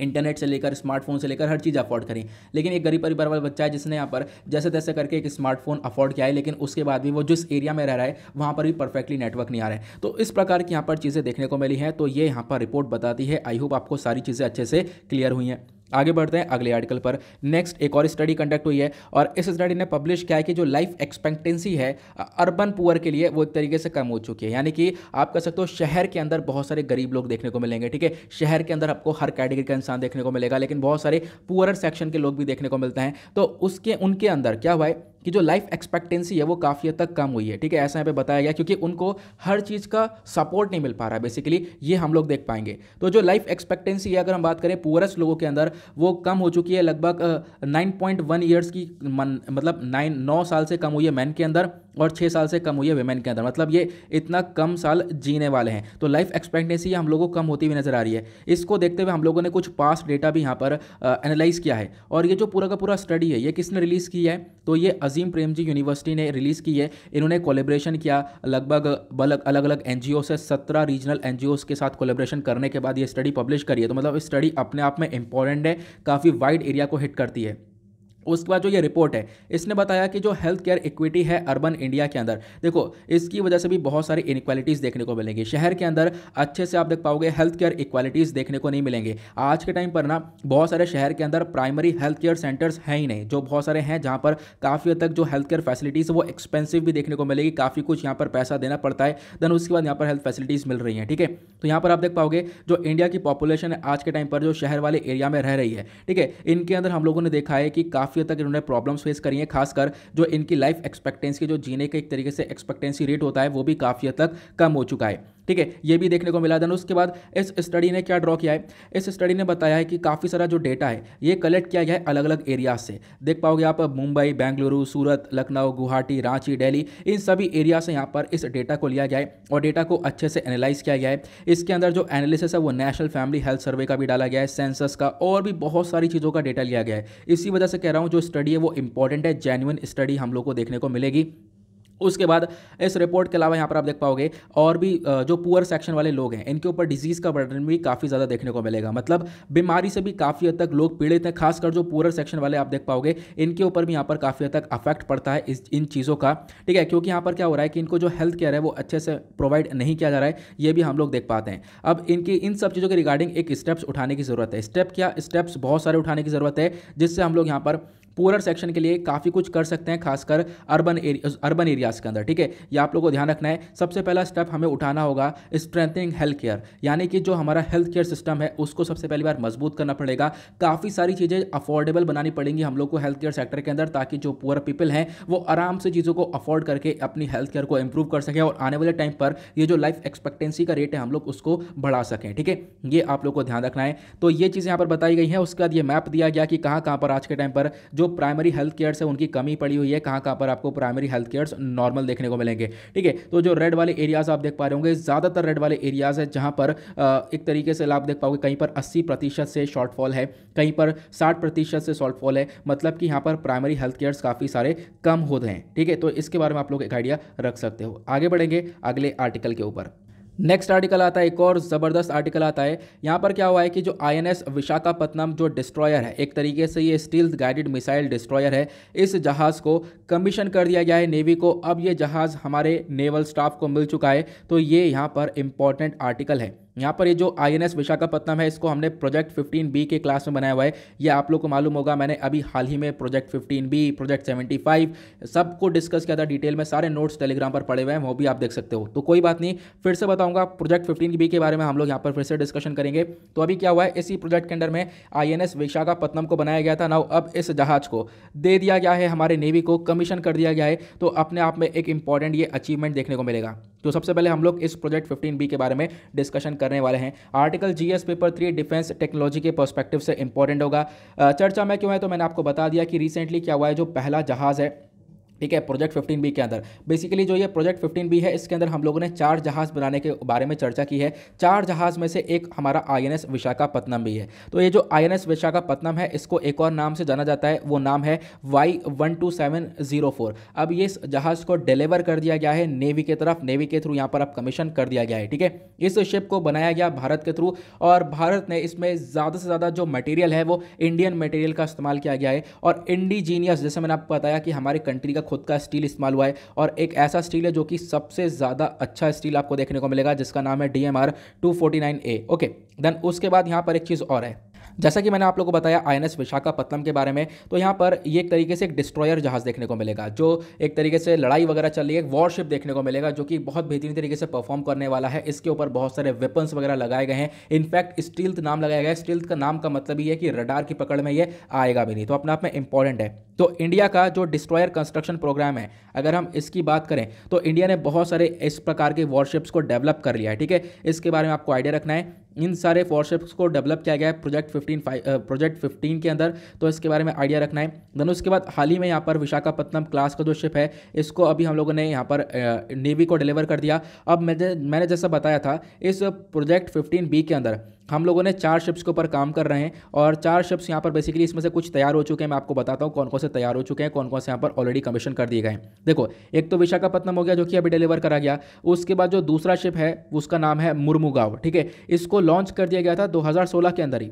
इंटरनेट से लेकर स्मार्टफोन से लेकर हर चीज़ अफोर्ड करें लेकिन एक गरीब परिवार वाला बच्चा है जिसने यहाँ पर जैसे तैसे करके एक स्मार्टफोन अफोर्ड किया है लेकिन उसके बाद भी वो जिस एरिया में रह रहा है वहाँ पर भी परफेक्टली नेटवर्क नहीं आ रहा है तो इस प्रकार की यहाँ पर चीज़ें देखने को मिली हैं तो ये यहाँ पर रिपोर्ट बताती है आई होप आपको सारी चीज़ें अच्छे से क्लियर हुई हैं आगे बढ़ते हैं अगले आर्टिकल पर नेक्स्ट एक और स्टडी कंडक्ट हुई है और इस स्टडी ने पब्लिश किया है कि जो लाइफ एक्सपेक्टेंसी है अर्बन पुअर के लिए वो एक तरीके से कम हो चुकी है यानी कि आप कह सकते हो शहर के अंदर बहुत सारे गरीब लोग देखने को मिलेंगे ठीक है शहर के अंदर आपको हर कैटेगरी का इंसान देखने को मिलेगा लेकिन बहुत सारे पुअर सेक्शन के लोग भी देखने को मिलते हैं तो उसके उनके अंदर क्या हुआ है कि जो लाइफ एक्सपेक्टेंसी है वो काफ़ी हद तक कम हुई है ठीक है ऐसा यहाँ पे बताया गया क्योंकि उनको हर चीज़ का सपोर्ट नहीं मिल पा रहा बेसिकली ये हम लोग देख पाएंगे तो जो लाइफ एक्सपेक्टेंसी है अगर हम बात करें पुअरेस्ट लोगों के अंदर वो कम हो चुकी है लगभग नाइन पॉइंट वन ईयर्स की मन, मतलब नाइन नौ साल से कम हुई है मैन के अंदर और छः साल से कम हुई है वेमेन के अंदर मतलब ये इतना कम साल जीने वाले हैं तो लाइफ एक्सपेक्टेंसी हम लोगों को कम होती हुई नज़र आ रही है इसको देखते हुए हम लोगों ने कुछ पास्ट डेटा भी यहाँ पर एनालाइज किया है और ये जो पूरा का पूरा स्टडी है ये किसने रिलीज़ की है तो ये अजीम प्रेमजी यूनिवर्सिटी ने रिलीज़ की है इन्होंने कोलेब्रेशन किया लगभग अलग अलग एन से सत्रह रीजनल एन के साथ कोलेब्रेशन करने के बाद ये स्टडी पब्लिश करी है तो मतलब स्टडी अपने आप में इंपॉर्टेंट है काफ़ी वाइड एरिया को हिट करती है उसके बाद जो ये रिपोर्ट है इसने बताया कि जो हेल्थ केयर इक्विटी है अर्बन इंडिया के अंदर देखो इसकी वजह से भी बहुत सारी इनक्वालिटीज़ देखने को मिलेंगी शहर के अंदर अच्छे से आप देख पाओगे हेल्थ केयर इक्वालिटीज़ देखने को नहीं मिलेंगे आज के टाइम पर ना बहुत सारे शहर के अंदर प्राइमरी हेल्थ केयर सेंटर्स हैं ही नहीं जो बहुत सारे हैं जहाँ पर काफ़ी हद तक जो हेल्थ केयर फैसिलिटीज़ वो एक्सपेंसिव भी देखने को मिलेगी काफ़ी कुछ यहाँ पर पैसा देना पड़ता है देन उसके बाद यहाँ पर हेल्थ फैसिलिटीज़ मिल रही हैं ठीक है तो यहाँ पर आप देख पाओगे जो इंडिया की पॉपुलेशन है आज के टाइम पर जो शहर वाले एरिया में रह रही है ठीक है इनके अंदर हम लोगों ने देखा है कि काफ़ी काफ़ी हद तक इन्होंने प्रॉब्लम्स फेस करी हैं खासकर जो इनकी लाइफ एक्सपेक्टेंसी जो जीने का एक तरीके से एक्सपेक्टेंसी रेट होता है वो भी काफ़ी हद तक कम हो चुका है ठीक है ये भी देखने को मिला देन उसके बाद इस स्टडी ने क्या ड्रॉ किया है इस स्टडी ने बताया है कि काफ़ी सारा जो डेटा है ये कलेक्ट किया गया है अलग अलग एरियाज से देख पाओगे आप मुंबई बेंगलुरु सूरत लखनऊ गुवाहाटी रांची डेली इन सभी एरिया से यहाँ पर इस डेटा को लिया गया है और डेटा को अच्छे से एनालाइज किया गया है इसके अंदर जो एनालिसिस है वो नेशनल फैमिली हेल्थ सर्वे का भी डाला गया है सेंसस का और भी बहुत सारी चीज़ों का डेटा लिया गया है इसी वजह से कह रहा हूँ जो स्टडी है वो इंपॉर्टेंट है जेन्यून स्टडी हम लोग को देखने को मिलेगी उसके बाद इस रिपोर्ट के अलावा यहाँ पर आप देख पाओगे और भी जो पुअर सेक्शन वाले लोग हैं इनके ऊपर डिजीज़ का बर्डन भी काफ़ी ज़्यादा देखने को मिलेगा मतलब बीमारी से भी काफ़ी हद तक लोग पीड़ित हैं खासकर जो पुअर सेक्शन वाले आप देख पाओगे इनके ऊपर भी यहाँ पर काफ़ी हद तक अफेक्ट पड़ता है इस इन चीज़ों का ठीक है क्योंकि यहाँ पर क्या हो रहा है कि इनको जो हेल्थ केयर है वो अच्छे से प्रोवाइड नहीं किया जा रहा है ये भी हम लोग देख पाते हैं अब इनकी इन सब चीज़ों के रिगार्डिंग एक स्टेप्स उठाने की ज़रूरत है स्टेप क्या स्टेप्स बहुत सारे उठाने की ज़रूरत है जिससे हम लोग यहाँ पर पोअर सेक्शन के लिए काफ़ी कुछ कर सकते हैं खासकर अर्बन एरिया अर्बन एरियाज़ के अंदर ठीक है ये आप लोग को ध्यान रखना है सबसे पहला स्टेप हमें उठाना होगा स्ट्रेंथनिंग हेल्थ केयर यानी कि जो हमारा हेल्थ केयर सिस्टम है उसको सबसे पहली बार मजबूत करना पड़ेगा काफ़ी सारी चीज़ें अफोर्डेबल बनानी पड़ेंगी हम लोग को हेल्थ केयर सेक्टर के अंदर ताकि जो पुअर पीपल हैं वो आराम से चीज़ों को अफोर्ड करके अपनी हेल्थ केयर को इंप्रूव कर सकें और आने वाले टाइम पर ये जो लाइफ एक्सपेक्टेंसी का रेट है हम लोग उसको बढ़ा सकें ठीक है ये आप लोग को ध्यान रखना है तो ये चीज़ यहाँ पर बताई गई हैं उसके बाद ये मैप दिया गया कि कहाँ कहाँ पर आज के टाइम पर जो प्राइमरी हेल्थ केयर्स है उनकी कमी पड़ी हुई है कहाँ कहाँ पर आपको प्राइमरी हेल्थ केयर्स नॉर्मल देखने को मिलेंगे ठीक है तो जो रेड वाले एरियाज आप देख पा रहे होंगे ज़्यादातर रेड वाले एरियाज है जहाँ पर एक तरीके से आप देख पाओगे कहीं पर अस्सी प्रतिशत से शॉर्टफॉल है कहीं पर साठ प्रतिशत से शॉर्टफॉल है मतलब कि यहाँ पर प्राइमरी हेल्थ केयर्स काफ़ी सारे कम हो रहे हैं ठीक है तो इसके बारे में आप लोग एक आइडिया रख सकते हो आगे बढ़ेंगे अगले आर्टिकल के ऊपर नेक्स्ट आर्टिकल आता है एक और ज़बरदस्त आर्टिकल आता है यहाँ पर क्या हुआ है कि जो आई एन एस विशाखापत्तनम जो डिस्ट्रॉयर है एक तरीके से ये स्टील गाइडेड मिसाइल डिस्ट्रॉयर है इस जहाज़ को कमीशन कर दिया गया है नेवी को अब ये जहाज़ हमारे नेवल स्टाफ को मिल चुका है तो ये यहाँ पर इम्पॉर्टेंट आर्टिकल है यहाँ पर ये जो आई एन विशाखापट्टनम है इसको हमने प्रोजेक्ट 15 बी के क्लास में बनाया हुआ है ये आप लोग को मालूम होगा मैंने अभी हाल ही में प्रोजेक्ट 15 बी प्रोजेक्ट 75 सबको डिस्कस किया था डिटेल में सारे नोट्स टेलीग्राम पर पड़े हुए हैं वो भी आप देख सकते हो तो कोई बात नहीं फिर से बताऊँगा प्रोजेक्ट फिफ्टीन बी के बारे में हम लोग यहाँ पर फिर से डिस्कशन करेंगे तो अभी क्या हुआ है इसी प्रोजेक्ट के अंडर में आई एन विशाखापट्टनम को बनाया गया था ना अब इस जहाज को दे दिया गया है हमारे नेवी को कमीशन कर दिया गया है तो अपने आप में एक इंपॉर्टेंट ये अचीवमेंट देखने को मिलेगा तो सबसे पहले हम लोग इस प्रोजेक्ट बी के बारे में डिस्कशन करने वाले हैं article GS paper three defence technology के पर्सपेक्टिव से इंपॉर्टेंट होगा चर्चा में क्यों है तो मैंने आपको बता दिया कि रिसेंटली क्या हुआ है जो पहला जहाज़ है ठीक है प्रोजेक्ट 15 बी के अंदर बेसिकली जो ये प्रोजेक्ट 15 बी है इसके अंदर हम लोगों ने चार जहाज़ बनाने के बारे में चर्चा की है चार जहाज़ में से एक हमारा आई एन एस विशाखापत्तनम भी है तो ये जो आई एन एस विशाखापत्तनम है इसको एक और नाम से जाना जाता है वो नाम है Y one two seven zero four अब ये जहाज़ को डिलीवर कर दिया गया है नेवी के तरफ नेवी के थ्रू यहाँ पर अब कमीशन कर दिया गया है ठीक है इस शिप को बनाया गया भारत के थ्रू और भारत ने इसमें ज़्यादा से ज़्यादा जो मटेरियल है वो इंडियन मटेरियल का इस्तेमाल किया गया है और इंडिजीनियस जैसे मैंने आपको बताया कि हमारी कंट्री का खुद का स्टील इस्तेमाल हुआ है और एक ऐसा स्टील है जो कि सबसे ज़्यादा अच्छा स्टील आपको देखने को मिलेगा जिसका नाम है D M two forty nine okay then उसके बाद यहाँ पर एक चीज़ और है जैसा कि मैंने आप लोगों को बताया आई एन विशाखापत्तनम के बारे में तो यहाँ पर ये एक तरीके से एक डिस्ट्रॉयर जहाज़ देखने को मिलेगा जो एक तरीके से लड़ाई वगैरह चल रही है एक वॉरशिप देखने को मिलेगा जो कि बहुत बेहतरीन तरीके से परफॉर्म करने वाला है इसके ऊपर बहुत सारे वेपन्स वगैरह लगाए गए हैं इनफैक्ट स्टील्थ नाम लगाया गया है स्टील्थ का नाम का मतलब ये है कि रडार की पकड़ में ये आएगा भी नहीं तो अपने आप में इंपॉर्टेंट है तो इंडिया का जो डिस्ट्रॉयर कंस्ट्रक्शन प्रोग्राम है अगर हम इसकी बात करें तो इंडिया ने बहुत सारे इस प्रकार के वॉरशिप्स को डेवलप कर लिया है ठीक है इसके बारे में आपको आइडिया रखना है इन सारे फॉरशिप्स को डेवलप किया गया है प्रोजेक्ट फिफ्टीन प्रोजेक्ट फिफ्टीन के अंदर तो इसके बारे में आइडिया रखना है देन उसके बाद हाल ही में यहाँ पर विशाखापत्नम क्लास का जो शिप है इसको अभी हम लोगों ने यहाँ पर नेवी को डिलीवर कर दिया अब मैंने जैसा बताया था इस प्रोजेक्ट फिफ्टीन बी के अंदर हम लोगों ने चार शिप्स के ऊपर काम कर रहे हैं और चार शिप्स यहाँ पर बेसिकली इसमें से कुछ तैयार हो चुके हैं मैं आपको बताता हूँ कौन कौन से तैयार हो चुके हैं कौन कौन से यहाँ पर ऑलरेडी कमीशन कर दिए गए हैं देखो एक तो विशाखापत्नम हो गया जो कि अभी डिलीवर करा गया उसके बाद जो दूसरा शिप है उसका नाम है मुर्मुगाव ठीक है इसको लॉन्च कर दिया गया था दो के अंदर ही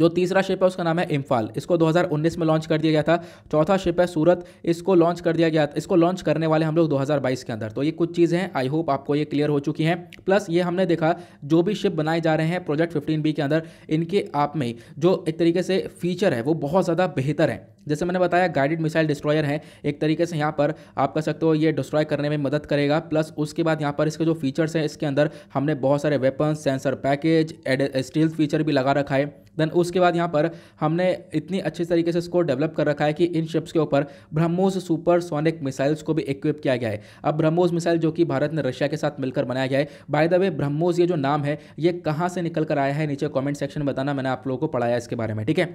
जो तीसरा शिप है उसका नाम है इम्फाल इसको 2019 में लॉन्च कर दिया गया था चौथा शिप है सूरत इसको लॉन्च कर दिया गया इसको लॉन्च करने वाले हम लोग 2022 के अंदर तो ये कुछ चीज़ें हैं आई होप आपको ये क्लियर हो चुकी हैं प्लस ये हमने देखा जो भी शिप बनाए जा रहे हैं प्रोजेक्ट फिफ्टीन के अंदर इनके आप में जो एक तरीके से फीचर है वो बहुत ज़्यादा बेहतर है जैसे मैंने बताया गाइडेड मिसाइल डिस्ट्रॉयर है एक तरीके से यहाँ पर आप कह सकते हो ये डिस्ट्रॉय करने में मदद करेगा प्लस उसके बाद यहाँ पर इसके जो फीचर्स हैं इसके अंदर हमने बहुत सारे weapon sensor package and stealth feature भी लगा रखा है देन उसके बाद यहाँ पर हमने इतनी अच्छी तरीके से इसको डेवलप कर रखा है कि इन शिप्स के ऊपर ब्रह्मोस सुपर सोनिक मिसाइल्स को भी इक्विप किया गया है अब ब्रह्मोस मिसाइल जो कि भारत ने रशिया के साथ मिलकर बनाया गया है बाय द वे ब्रह्मोस ये जो नाम है ये कहाँ से निकल कर आया है नीचे कॉमेंट सेक्शन में बताना मैंने आप लोगों को पढ़ाया इसके बारे में ठीक है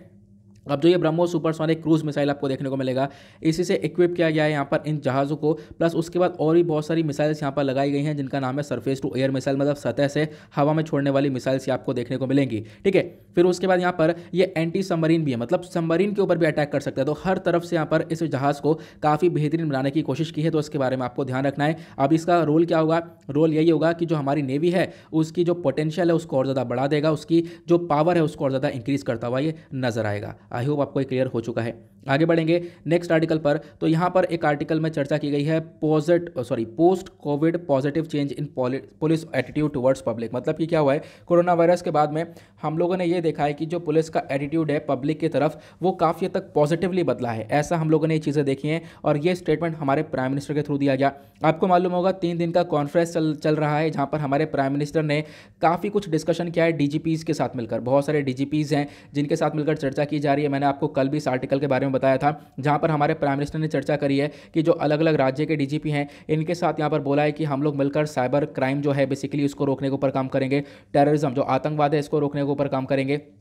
अब जो ये ब्रह्मोस सुपरसोनिक क्रूज मिसाइल आपको देखने को मिलेगा इसी से इक्विप किया गया है यहाँ पर इन जहाज़ों को प्लस उसके बाद और भी बहुत सारी मिसाइल्स यहाँ पर लगाई गई हैं जिनका नाम है सरफेस टू एयर मिसाइल मतलब सतह से हवा में छोड़ने वाली मिसाइल्स आपको देखने को मिलेंगी ठीक है फिर उसके बाद यहाँ पर ये एंटी सबमरीन भी है मतलब सबमरीन के ऊपर भी अटैक कर सकता है तो हर तरफ से यहाँ पर इस जहाज़ को काफ़ी बेहतरीन बनाने की कोशिश की है तो इसके बारे में आपको ध्यान रखना है अब इसका रोल क्या होगा रोल यही होगा कि जो हमारी नेवी है उसकी जो पोटेंशियल है उसको और ज़्यादा बढ़ा देगा उसकी जो पावर है उसको और ज़्यादा इंक्रीज़ करता हुआ ये नजर आएगा आई होप आपको क्लियर हो चुका है आगे बढ़ेंगे नेक्स्ट आर्टिकल पर तो यहाँ पर एक आर्टिकल में चर्चा की गई है पॉजिट sorry post covid positive change in police attitude towards public मतलब कि क्या हुआ है कोरोना वायरस के बाद में हम लोगों ने ये देखा है कि जो पुलिस का एटीट्यूड है पब्लिक की तरफ वो काफ़ी हद तक पॉजिटिवली बदला है ऐसा हम लोगों ने ये चीज़ें देखी हैं और ये स्टेटमेंट हमारे प्राइम मिनिस्टर के थ्रू दिया गया आपको मालूम होगा तीन दिन का कॉन्फ्रेंस चल चल रहा है जहाँ पर हमारे प्राइम मिनिस्टर ने काफ़ी कुछ डिस्कशन किया है डीजीपीज के साथ मिलकर बहुत सारे डीजीपीज हैं जिनके साथ मिलकर चर्चा की जा रही है मैंने आपको कल भी इस आर्टिकल के बारे में बताया था जहाँ पर हमारे प्राइम मिनिस्टर ने चर्चा करी है कि जो अलग अलग राज्य के डीजीपी हैं इनके साथ यहाँ पर बोला है कि हम लोग मिलकर साइबर क्राइम जो है बेसिकली उसको रोकने के ऊपर काम करेंगे टेररिज्म जो आतंकवाद है इसको रोकने के ऊपर काम करेंगे коллеги.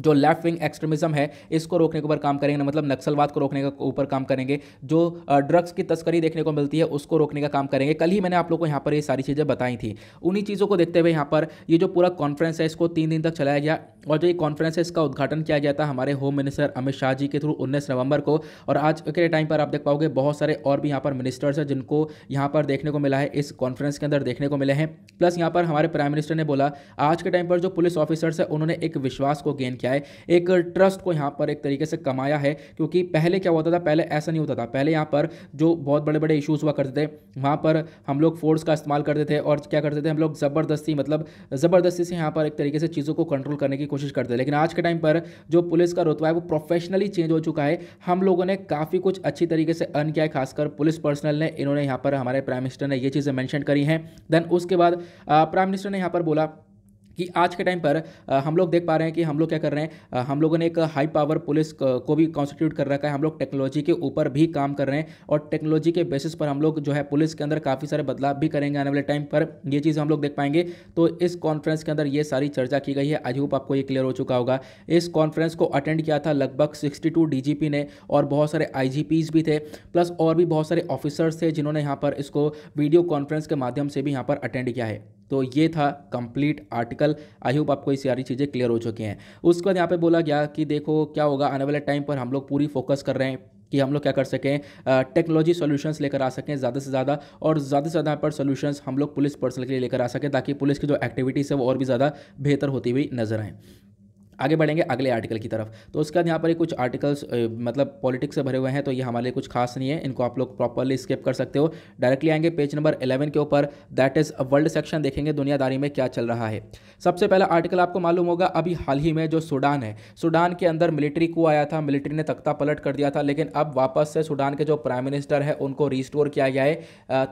जो लेफ्ट विंग एक्सट्रीमिज्म है इसको रोकने के ऊपर काम करेंगे मतलब नक्सलवाद को रोकने के ऊपर काम करेंगे जो ड्रग्स की तस्करी देखने को मिलती है उसको रोकने का काम करेंगे कल ही मैंने आप लोग को यहाँ पर ये सारी चीज़ें बताई थी उन्हीं चीज़ों को देखते हुए यहाँ पर ये जो पूरा कॉन्फ्रेंस है इसको तीन दिन तक चलाया गया और जो ये कॉन्फ्रेंस है इसका उद्घाटन किया गया था हमारे होम मिनिस्टर अमित शाह जी के थ्रू उन्नीस नवंबर को और आज के टाइम पर आप देख पाओगे बहुत सारे और भी यहाँ पर मिनिस्टर्स हैं जिनको यहाँ पर देखने को मिला है इस कॉन्फ्रेंस के अंदर देखने को मिले हैं प्लस यहाँ पर हमारे प्राइम मिनिस्टर ने बोला आज के टाइम पर जो पुलिस ऑफिसर्स हैं उन्होंने एक विश्वास को गेन किया क्या है एक ट्रस्ट को यहाँ पर एक तरीके से कमाया है क्योंकि पहले क्या होता था पहले ऐसा नहीं होता था पहले यहाँ पर जो बहुत बड़े बड़े इशूज़ हुआ करते थे वहाँ पर हम लोग फोर्स का इस्तेमाल करते थे और क्या करते थे हम लोग ज़बरदस्ती मतलब ज़बरदस्ती से यहाँ पर एक तरीके से चीज़ों को कंट्रोल करने की कोशिश करते थे लेकिन आज के टाइम पर जो पुलिस का रुतवा है वो प्रोफेशनली चेंज हो चुका है हम लोगों ने काफ़ी कुछ अच्छी तरीके से अर्न किया है खासकर पुलिस पर्सनल ने इन्होंने यहाँ पर हमारे प्राइम मिनिस्टर ने ये चीज़ें मैंशन करी हैं देन उसके बाद प्राइम मिनिस्टर ने यहाँ पर बोला कि आज के टाइम पर हम लोग देख पा रहे हैं कि हम लोग क्या कर रहे हैं हम लोगों ने एक हाई पावर पुलिस को भी कॉन्स्टिट्यूट कर रखा है हम लोग टेक्नोलॉजी के ऊपर भी काम कर रहे हैं और टेक्नोलॉजी के बेसिस पर हम लोग जो है पुलिस के अंदर काफ़ी सारे बदलाव भी करेंगे आने वाले टाइम पर ये चीज़ हम लोग देख पाएंगे तो इस कॉन्फ्रेंस के अंदर ये सारी चर्चा की गई है आई होप आपको ये क्लियर हो चुका होगा इस कॉन्फ्रेंस को अटेंड किया था लगभग सिक्सटी टू ने और बहुत सारे आई भी थे प्लस और भी बहुत सारे ऑफिसर्स थे जिन्होंने यहाँ पर इसको वीडियो कॉन्फ्रेंस के माध्यम से भी यहाँ पर अटेंड किया है तो ये था कंप्लीट आर्टिकल आई होप आपको ये सारी चीज़ें क्लियर हो चुकी हैं उसके बाद यहाँ पे बोला गया कि देखो क्या होगा आने वाले टाइम पर हम लोग पूरी फोकस कर रहे हैं कि हम लोग क्या कर सकें टेक्नोलॉजी सॉल्यूशंस लेकर आ सकें ज़्यादा से ज़्यादा और ज़्यादा से ज़्यादा पर सॉल्यूशंस हम लोग पुलिस पर्सनल के लिए लेकर आ सकें ताकि पुलिस की जो एक्टिविटीज़ है वो और भी ज़्यादा बेहतर होती हुई नजर आएँ आगे बढ़ेंगे अगले आर्टिकल की तरफ तो उसके बाद यहाँ पर कुछ आर्टिकल्स मतलब पॉलिटिक्स से भरे हुए हैं तो ये हमारे लिए कुछ खास नहीं है इनको आप लोग प्रॉपरली स्किप कर सकते हो डायरेक्टली आएंगे पेज नंबर एलेवन के ऊपर दैट इज़ वर्ल्ड सेक्शन देखेंगे दुनियादारी में क्या चल रहा है सबसे पहला आर्टिकल आपको मालूम होगा अभी हाल ही में जो सूडान है सूडान के अंदर मिलिट्री को आया था मिलिट्री ने तख्ता पलट कर दिया था लेकिन अब वापस से सूडान के जो प्राइम मिनिस्टर है उनको रिस्टोर किया गया है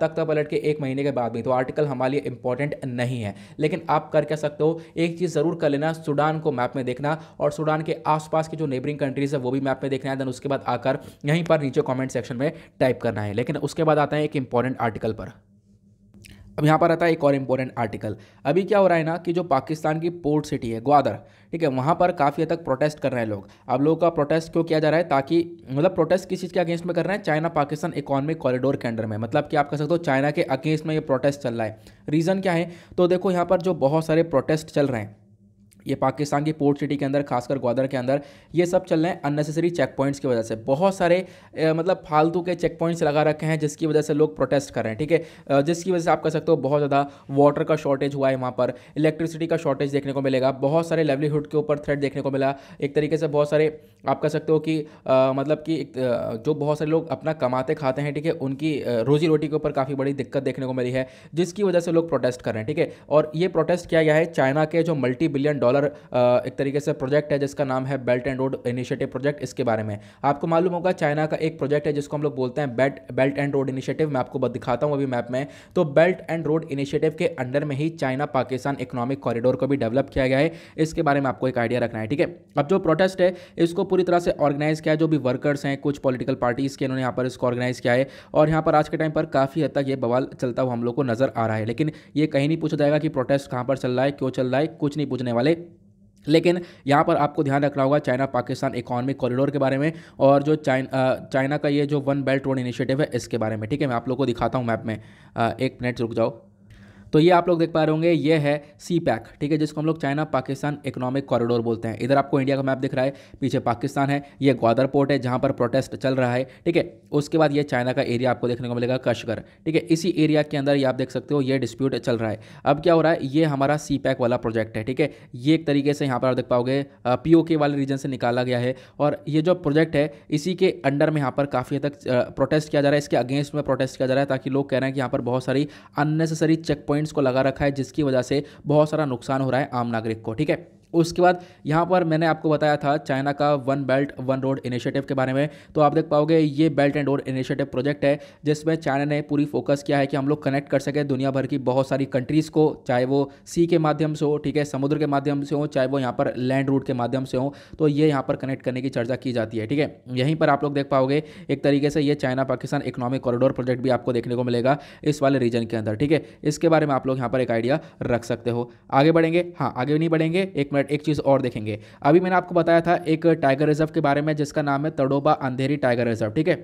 तख्ता पलट के एक महीने के बाद भी तो आर्टिकल हमारे लिए इंपॉर्टेंट नहीं है लेकिन आप कर क्या सकते हो एक चीज़ ज़रूर कर लेना सूडान को मैप में देखना और सूडान के आसपास की जो नेबरिंग कंट्रीज़ है वो भी मैप में देखना है देन उसके बाद आकर यहीं पर नीचे कॉमेंट सेक्शन में टाइप करना है लेकिन उसके बाद आता है एक इंपॉर्टेंट आर्टिकल पर अब यहाँ पर आता है एक और इम्पोर्टेंट आर्टिकल अभी क्या हो रहा है ना कि जो पाकिस्तान की पोर्ट सिटी है ग्वादर ठीक है वहाँ पर काफ़ी हद तक प्रोटेस्ट कर रहे हैं लोग अब लोगों का प्रोटेस्ट क्यों किया जा रहा है ताकि मतलब प्रोटेस्ट किस चीज़ के अगेंस्ट में कर रहे हैं चाइना पाकिस्तान इकोनॉमिक कॉरिडोर के अंडर में मतलब कि आप कह सकते हो चाइना के अगेंस्ट में ये प्रोटेस्ट चल रहा है रीज़न क्या है तो देखो यहाँ पर जो बहुत सारे प्रोटेस्ट चल रहे हैं ये पाकिस्तान की पोर्ट सिटी के अंदर खासकर ग्वादर के अंदर ये सब चल रहे हैं अननेसेसरी चेक पॉइंट्स की वजह से बहुत सारे मतलब फालतू के चेक पॉइंट्स लगा रखे हैं जिसकी वजह से लोग प्रोटेस्ट कर रहे हैं ठीक है जिसकी वजह से आप कह सकते हो बहुत ज़्यादा वाटर का शॉर्टेज हुआ है वहाँ पर इलेक्ट्रिसिटी का शॉर्टेज देखने को मिलेगा बहुत सारे लेवलीहुड के ऊपर थ्रेड देखने को मिला एक तरीके से बहुत सारे आप कह सकते हो कि मतलब कि जो बहुत सारे लोग अपना कमाते खाते हैं ठीक है उनकी रोजी रोटी के ऊपर काफ़ी बड़ी दिक्कत देखने को मिली है जिसकी वजह से लोग प्रोटेस्ट कर रहे हैं ठीक है और ये प्रोटेस्ट किया गया है चाइना के जो multi billion dollar dollar uh, एक तरीके से प्रोजेक्ट है जिसका नाम है belt and road initiative project इसके बारे में आपको मालूम होगा चाइना का एक प्रोजेक्ट है जिसको हम लोग बोलते हैं belt belt and road initiative मैं आपको दिखाता हूँ अभी मैप में तो बेल्ट एंड रोड इनिशिएटिव के अंडर में ही चाइना पाकिस्तान इकोनॉमिक कॉरिडोर को भी डेवलप किया गया है इसके बारे में आपको एक आइडिया रखना है ठीक है अब जो प्रोटेस्ट है इसको पूरी तरह से ऑर्गेनाइज किया जो भी वर्कर्स हैं कुछ पॉलिटिकल पार्टीज़ के इन्होंने यहाँ पर इसको ऑर्गेनाइज किया है और यहाँ पर आज के टाइम पर काफ़ी हद तक ये बवाल चलता हुआ हम लोग को नज़र आ रहा है लेकिन ये कहीं नहीं पूछा जाएगा कि प्रोटेस्ट कहाँ पर चल रहा है क्यों चल रहा है कुछ नहीं पूछने वाले लेकिन यहाँ पर आपको ध्यान रखना होगा चाइना पाकिस्तान इकोनॉमिक कॉरिडोर के बारे में और जो चाइन चाइना का ये जो वन बेल्ट रोड इनिशिएटिव है इसके बारे में ठीक है मैं आप लोग को दिखाता हूँ मैप में एक मिनट रुक जाओ तो ये आप लोग देख पा रहे होंगे ये है सी पैक ठीक है जिसको हम लोग चाइना पाकिस्तान इकोनॉमिक कॉरिडोर बोलते हैं इधर आपको इंडिया का मैप दिख रहा है पीछे पाकिस्तान है ये ग्वादर पोर्ट है जहाँ पर प्रोटेस्ट चल रहा है ठीक है उसके बाद ये चाइना का एरिया आपको देखने को मिलेगा कशगर ठीक है इसी एरिया के अंदर ये आप देख सकते हो ये डिस्प्यूट चल रहा है अब क्या हो रहा है ये हमारा सी पैक वाला प्रोजेक्ट है ठीक है ये एक तरीके से यहाँ पर आप देख पाओगे के वाले रीजन से निकाला गया है और ये जो प्रोजेक्ट है इसी के अंडर में यहाँ पर काफ़ी हद तक प्रोटेस्ट किया जा रहा है इसके अगेंस्ट में प्रोटेस्ट किया जा रहा है ताकि लोग कह रहे हैं कि यहाँ पर बहुत सारी अननेसेसरी चेक पॉइंट को लगा रखा है जिसकी वजह से बहुत सारा नुकसान हो रहा है आम नागरिक को ठीक है उसके बाद यहाँ पर मैंने आपको बताया था चाइना का one belt one road initiative के बारे में तो आप देख पाओगे ये belt and road initiative project है जिसमें चाइना ने पूरी फोकस किया है कि हम लोग कनेक्ट कर सकें दुनिया भर की बहुत सारी कंट्रीज़ को चाहे वो सी के माध्यम से हो ठीक है समुद्र के माध्यम से हो चाहे वो यहाँ पर लैंड रूट के माध्यम से हो तो ये यहाँ पर कनेक्ट करने की चर्चा की जाती है ठीक है यहीं पर आप लोग देख पाओगे एक तरीके से ये China Pakistan economic corridor project भी आपको देखने को मिलेगा इस वाले रीजन के अंदर ठीक है इसके बारे में आप लोग यहाँ पर एक आइडिया रख सकते हो आगे बढ़ेंगे हाँ आगे नहीं बढ़ेंगे एक मिनट बट एक चीज़ और देखेंगे अभी मैंने आपको बताया था एक टाइगर रिजर्व के बारे में जिसका नाम है तड़ोबा अंधेरी टाइगर रिजर्व ठीक है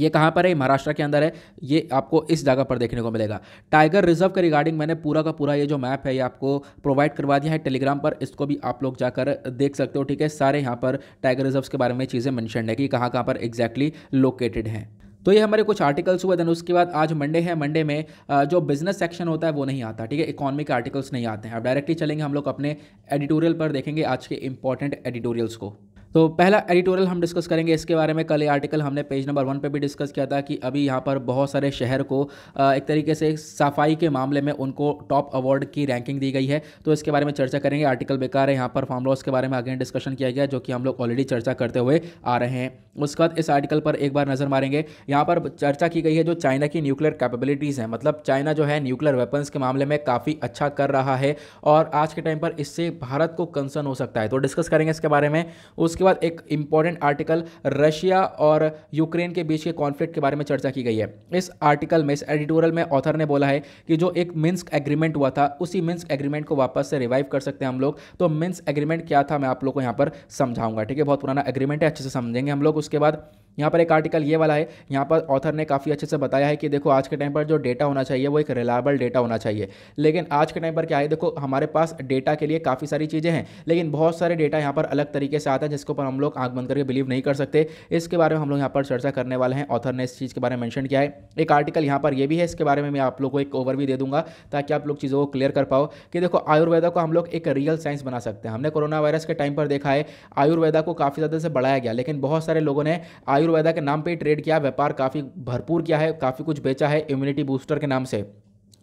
ये कहाँ पर है महाराष्ट्र के अंदर है ये आपको इस जगह पर देखने को मिलेगा टाइगर रिजर्व के रिगार्डिंग मैंने पूरा का पूरा ये जो मैप है ये आपको प्रोवाइड करवा दिया है टेलीग्राम पर इसको भी आप लोग जाकर देख सकते हो ठीक है सारे यहाँ पर टाइगर रिजर्व्स के बारे में चीज़ें मैंशन है कि कहाँ कहाँ पर एग्जैक्टली लोकेटेड हैं तो ये हमारे कुछ आर्टिकल्स हुए देन उसके बाद आज मंडे है मंडे में जो बिजनेस सेक्शन होता है वो नहीं आता ठीक है इकोनॉमी के आर्टिकल्स नहीं आते हैं अब डायरेक्टली चलेंगे हम लोग अपने एडिटोरियल पर देखेंगे आज के इंपॉर्टेंट एडिटोरियल्स को तो पहला एडिटोरियल हम डिस्कस करेंगे इसके बारे में कल ये आर्टिकल हमने पेज नंबर वन पे भी डिस्कस किया था कि अभी यहाँ पर बहुत सारे शहर को एक तरीके से सफाई के मामले में उनको टॉप अवार्ड की रैंकिंग दी गई है तो इसके बारे में चर्चा करेंगे आर्टिकल बेकार है यहाँ पर फार्म लॉस के बारे में अगेन डिस्कशन किया गया जो कि हम लोग ऑलरेडी चर्चा करते हुए आ रहे हैं उसके बाद इस आर्टिकल पर एक बार नज़र मारेंगे यहाँ पर चर्चा की गई है जो चाइना की न्यूक्लियर कैपेबिलिटीज़ हैं मतलब चाइना जो है न्यूक्लियर वेपन्स के मामले में काफ़ी अच्छा कर रहा है और आज के टाइम पर इससे भारत को कंसर्न हो सकता है तो डिस्कस करेंगे इसके बारे में उसके बाद एक इंपॉर्टेंट आर्टिकल रशिया और यूक्रेन के बीच के कॉन्फ्लिक्ट के बारे में चर्चा की गई है इस आर्टिकल में इस एडिटोरियल में ऑथर ने बोला है कि जो एक मिन्स्क एग्रीमेंट हुआ था उसी मिन्स्क एग्रीमेंट को वापस से रिवाइव कर सकते हैं हम लोग तो मिन्स एग्रीमेंट क्या था मैं आप लोग को यहाँ पर समझाऊंगा ठीक है बहुत पुराना एग्रीमेंट है अच्छे से समझेंगे हम लोग उसके बाद यहाँ पर एक आर्टिकल ये वाला है यहाँ पर ऑथर ने काफ़ी अच्छे से बताया है कि देखो आज के टाइम पर जो डेटा होना चाहिए वो एक रिलायबल डेटा होना चाहिए लेकिन आज के टाइम पर क्या है देखो हमारे पास डेटा के लिए काफ़ी सारी चीज़ें हैं लेकिन बहुत सारे डेटा यहाँ पर अलग तरीके से आता है जिसके ऊपर हम लोग आँख बंद करके बिलीव नहीं कर सकते इसके बारे में हम लोग यहाँ पर चर्चा करने वाले हैं ऑथर ने इस चीज़ के बारे में मैंशन किया है एक आर्टिकल यहाँ पर यह भी है इसके बारे में मैं आप लोग को एक ओवर दे दूंगा ताकि आप लोग चीज़ों को क्लियर कर पाओ कि देखो आयुर्वेदा को हम लोग एक रियल साइंस बना सकते हैं हमने कोरोना वायरस के टाइम पर देखा है आयुर्वेदा को काफ़ी ज़्यादा से बढ़ाया गया लेकिन बहुत सारे लोगों ने आयु आयुर्वेदा के नाम पे ट्रेड किया व्यापार काफ़ी भरपूर किया है काफ़ी कुछ बेचा है इम्यूनिटी बूस्टर के नाम से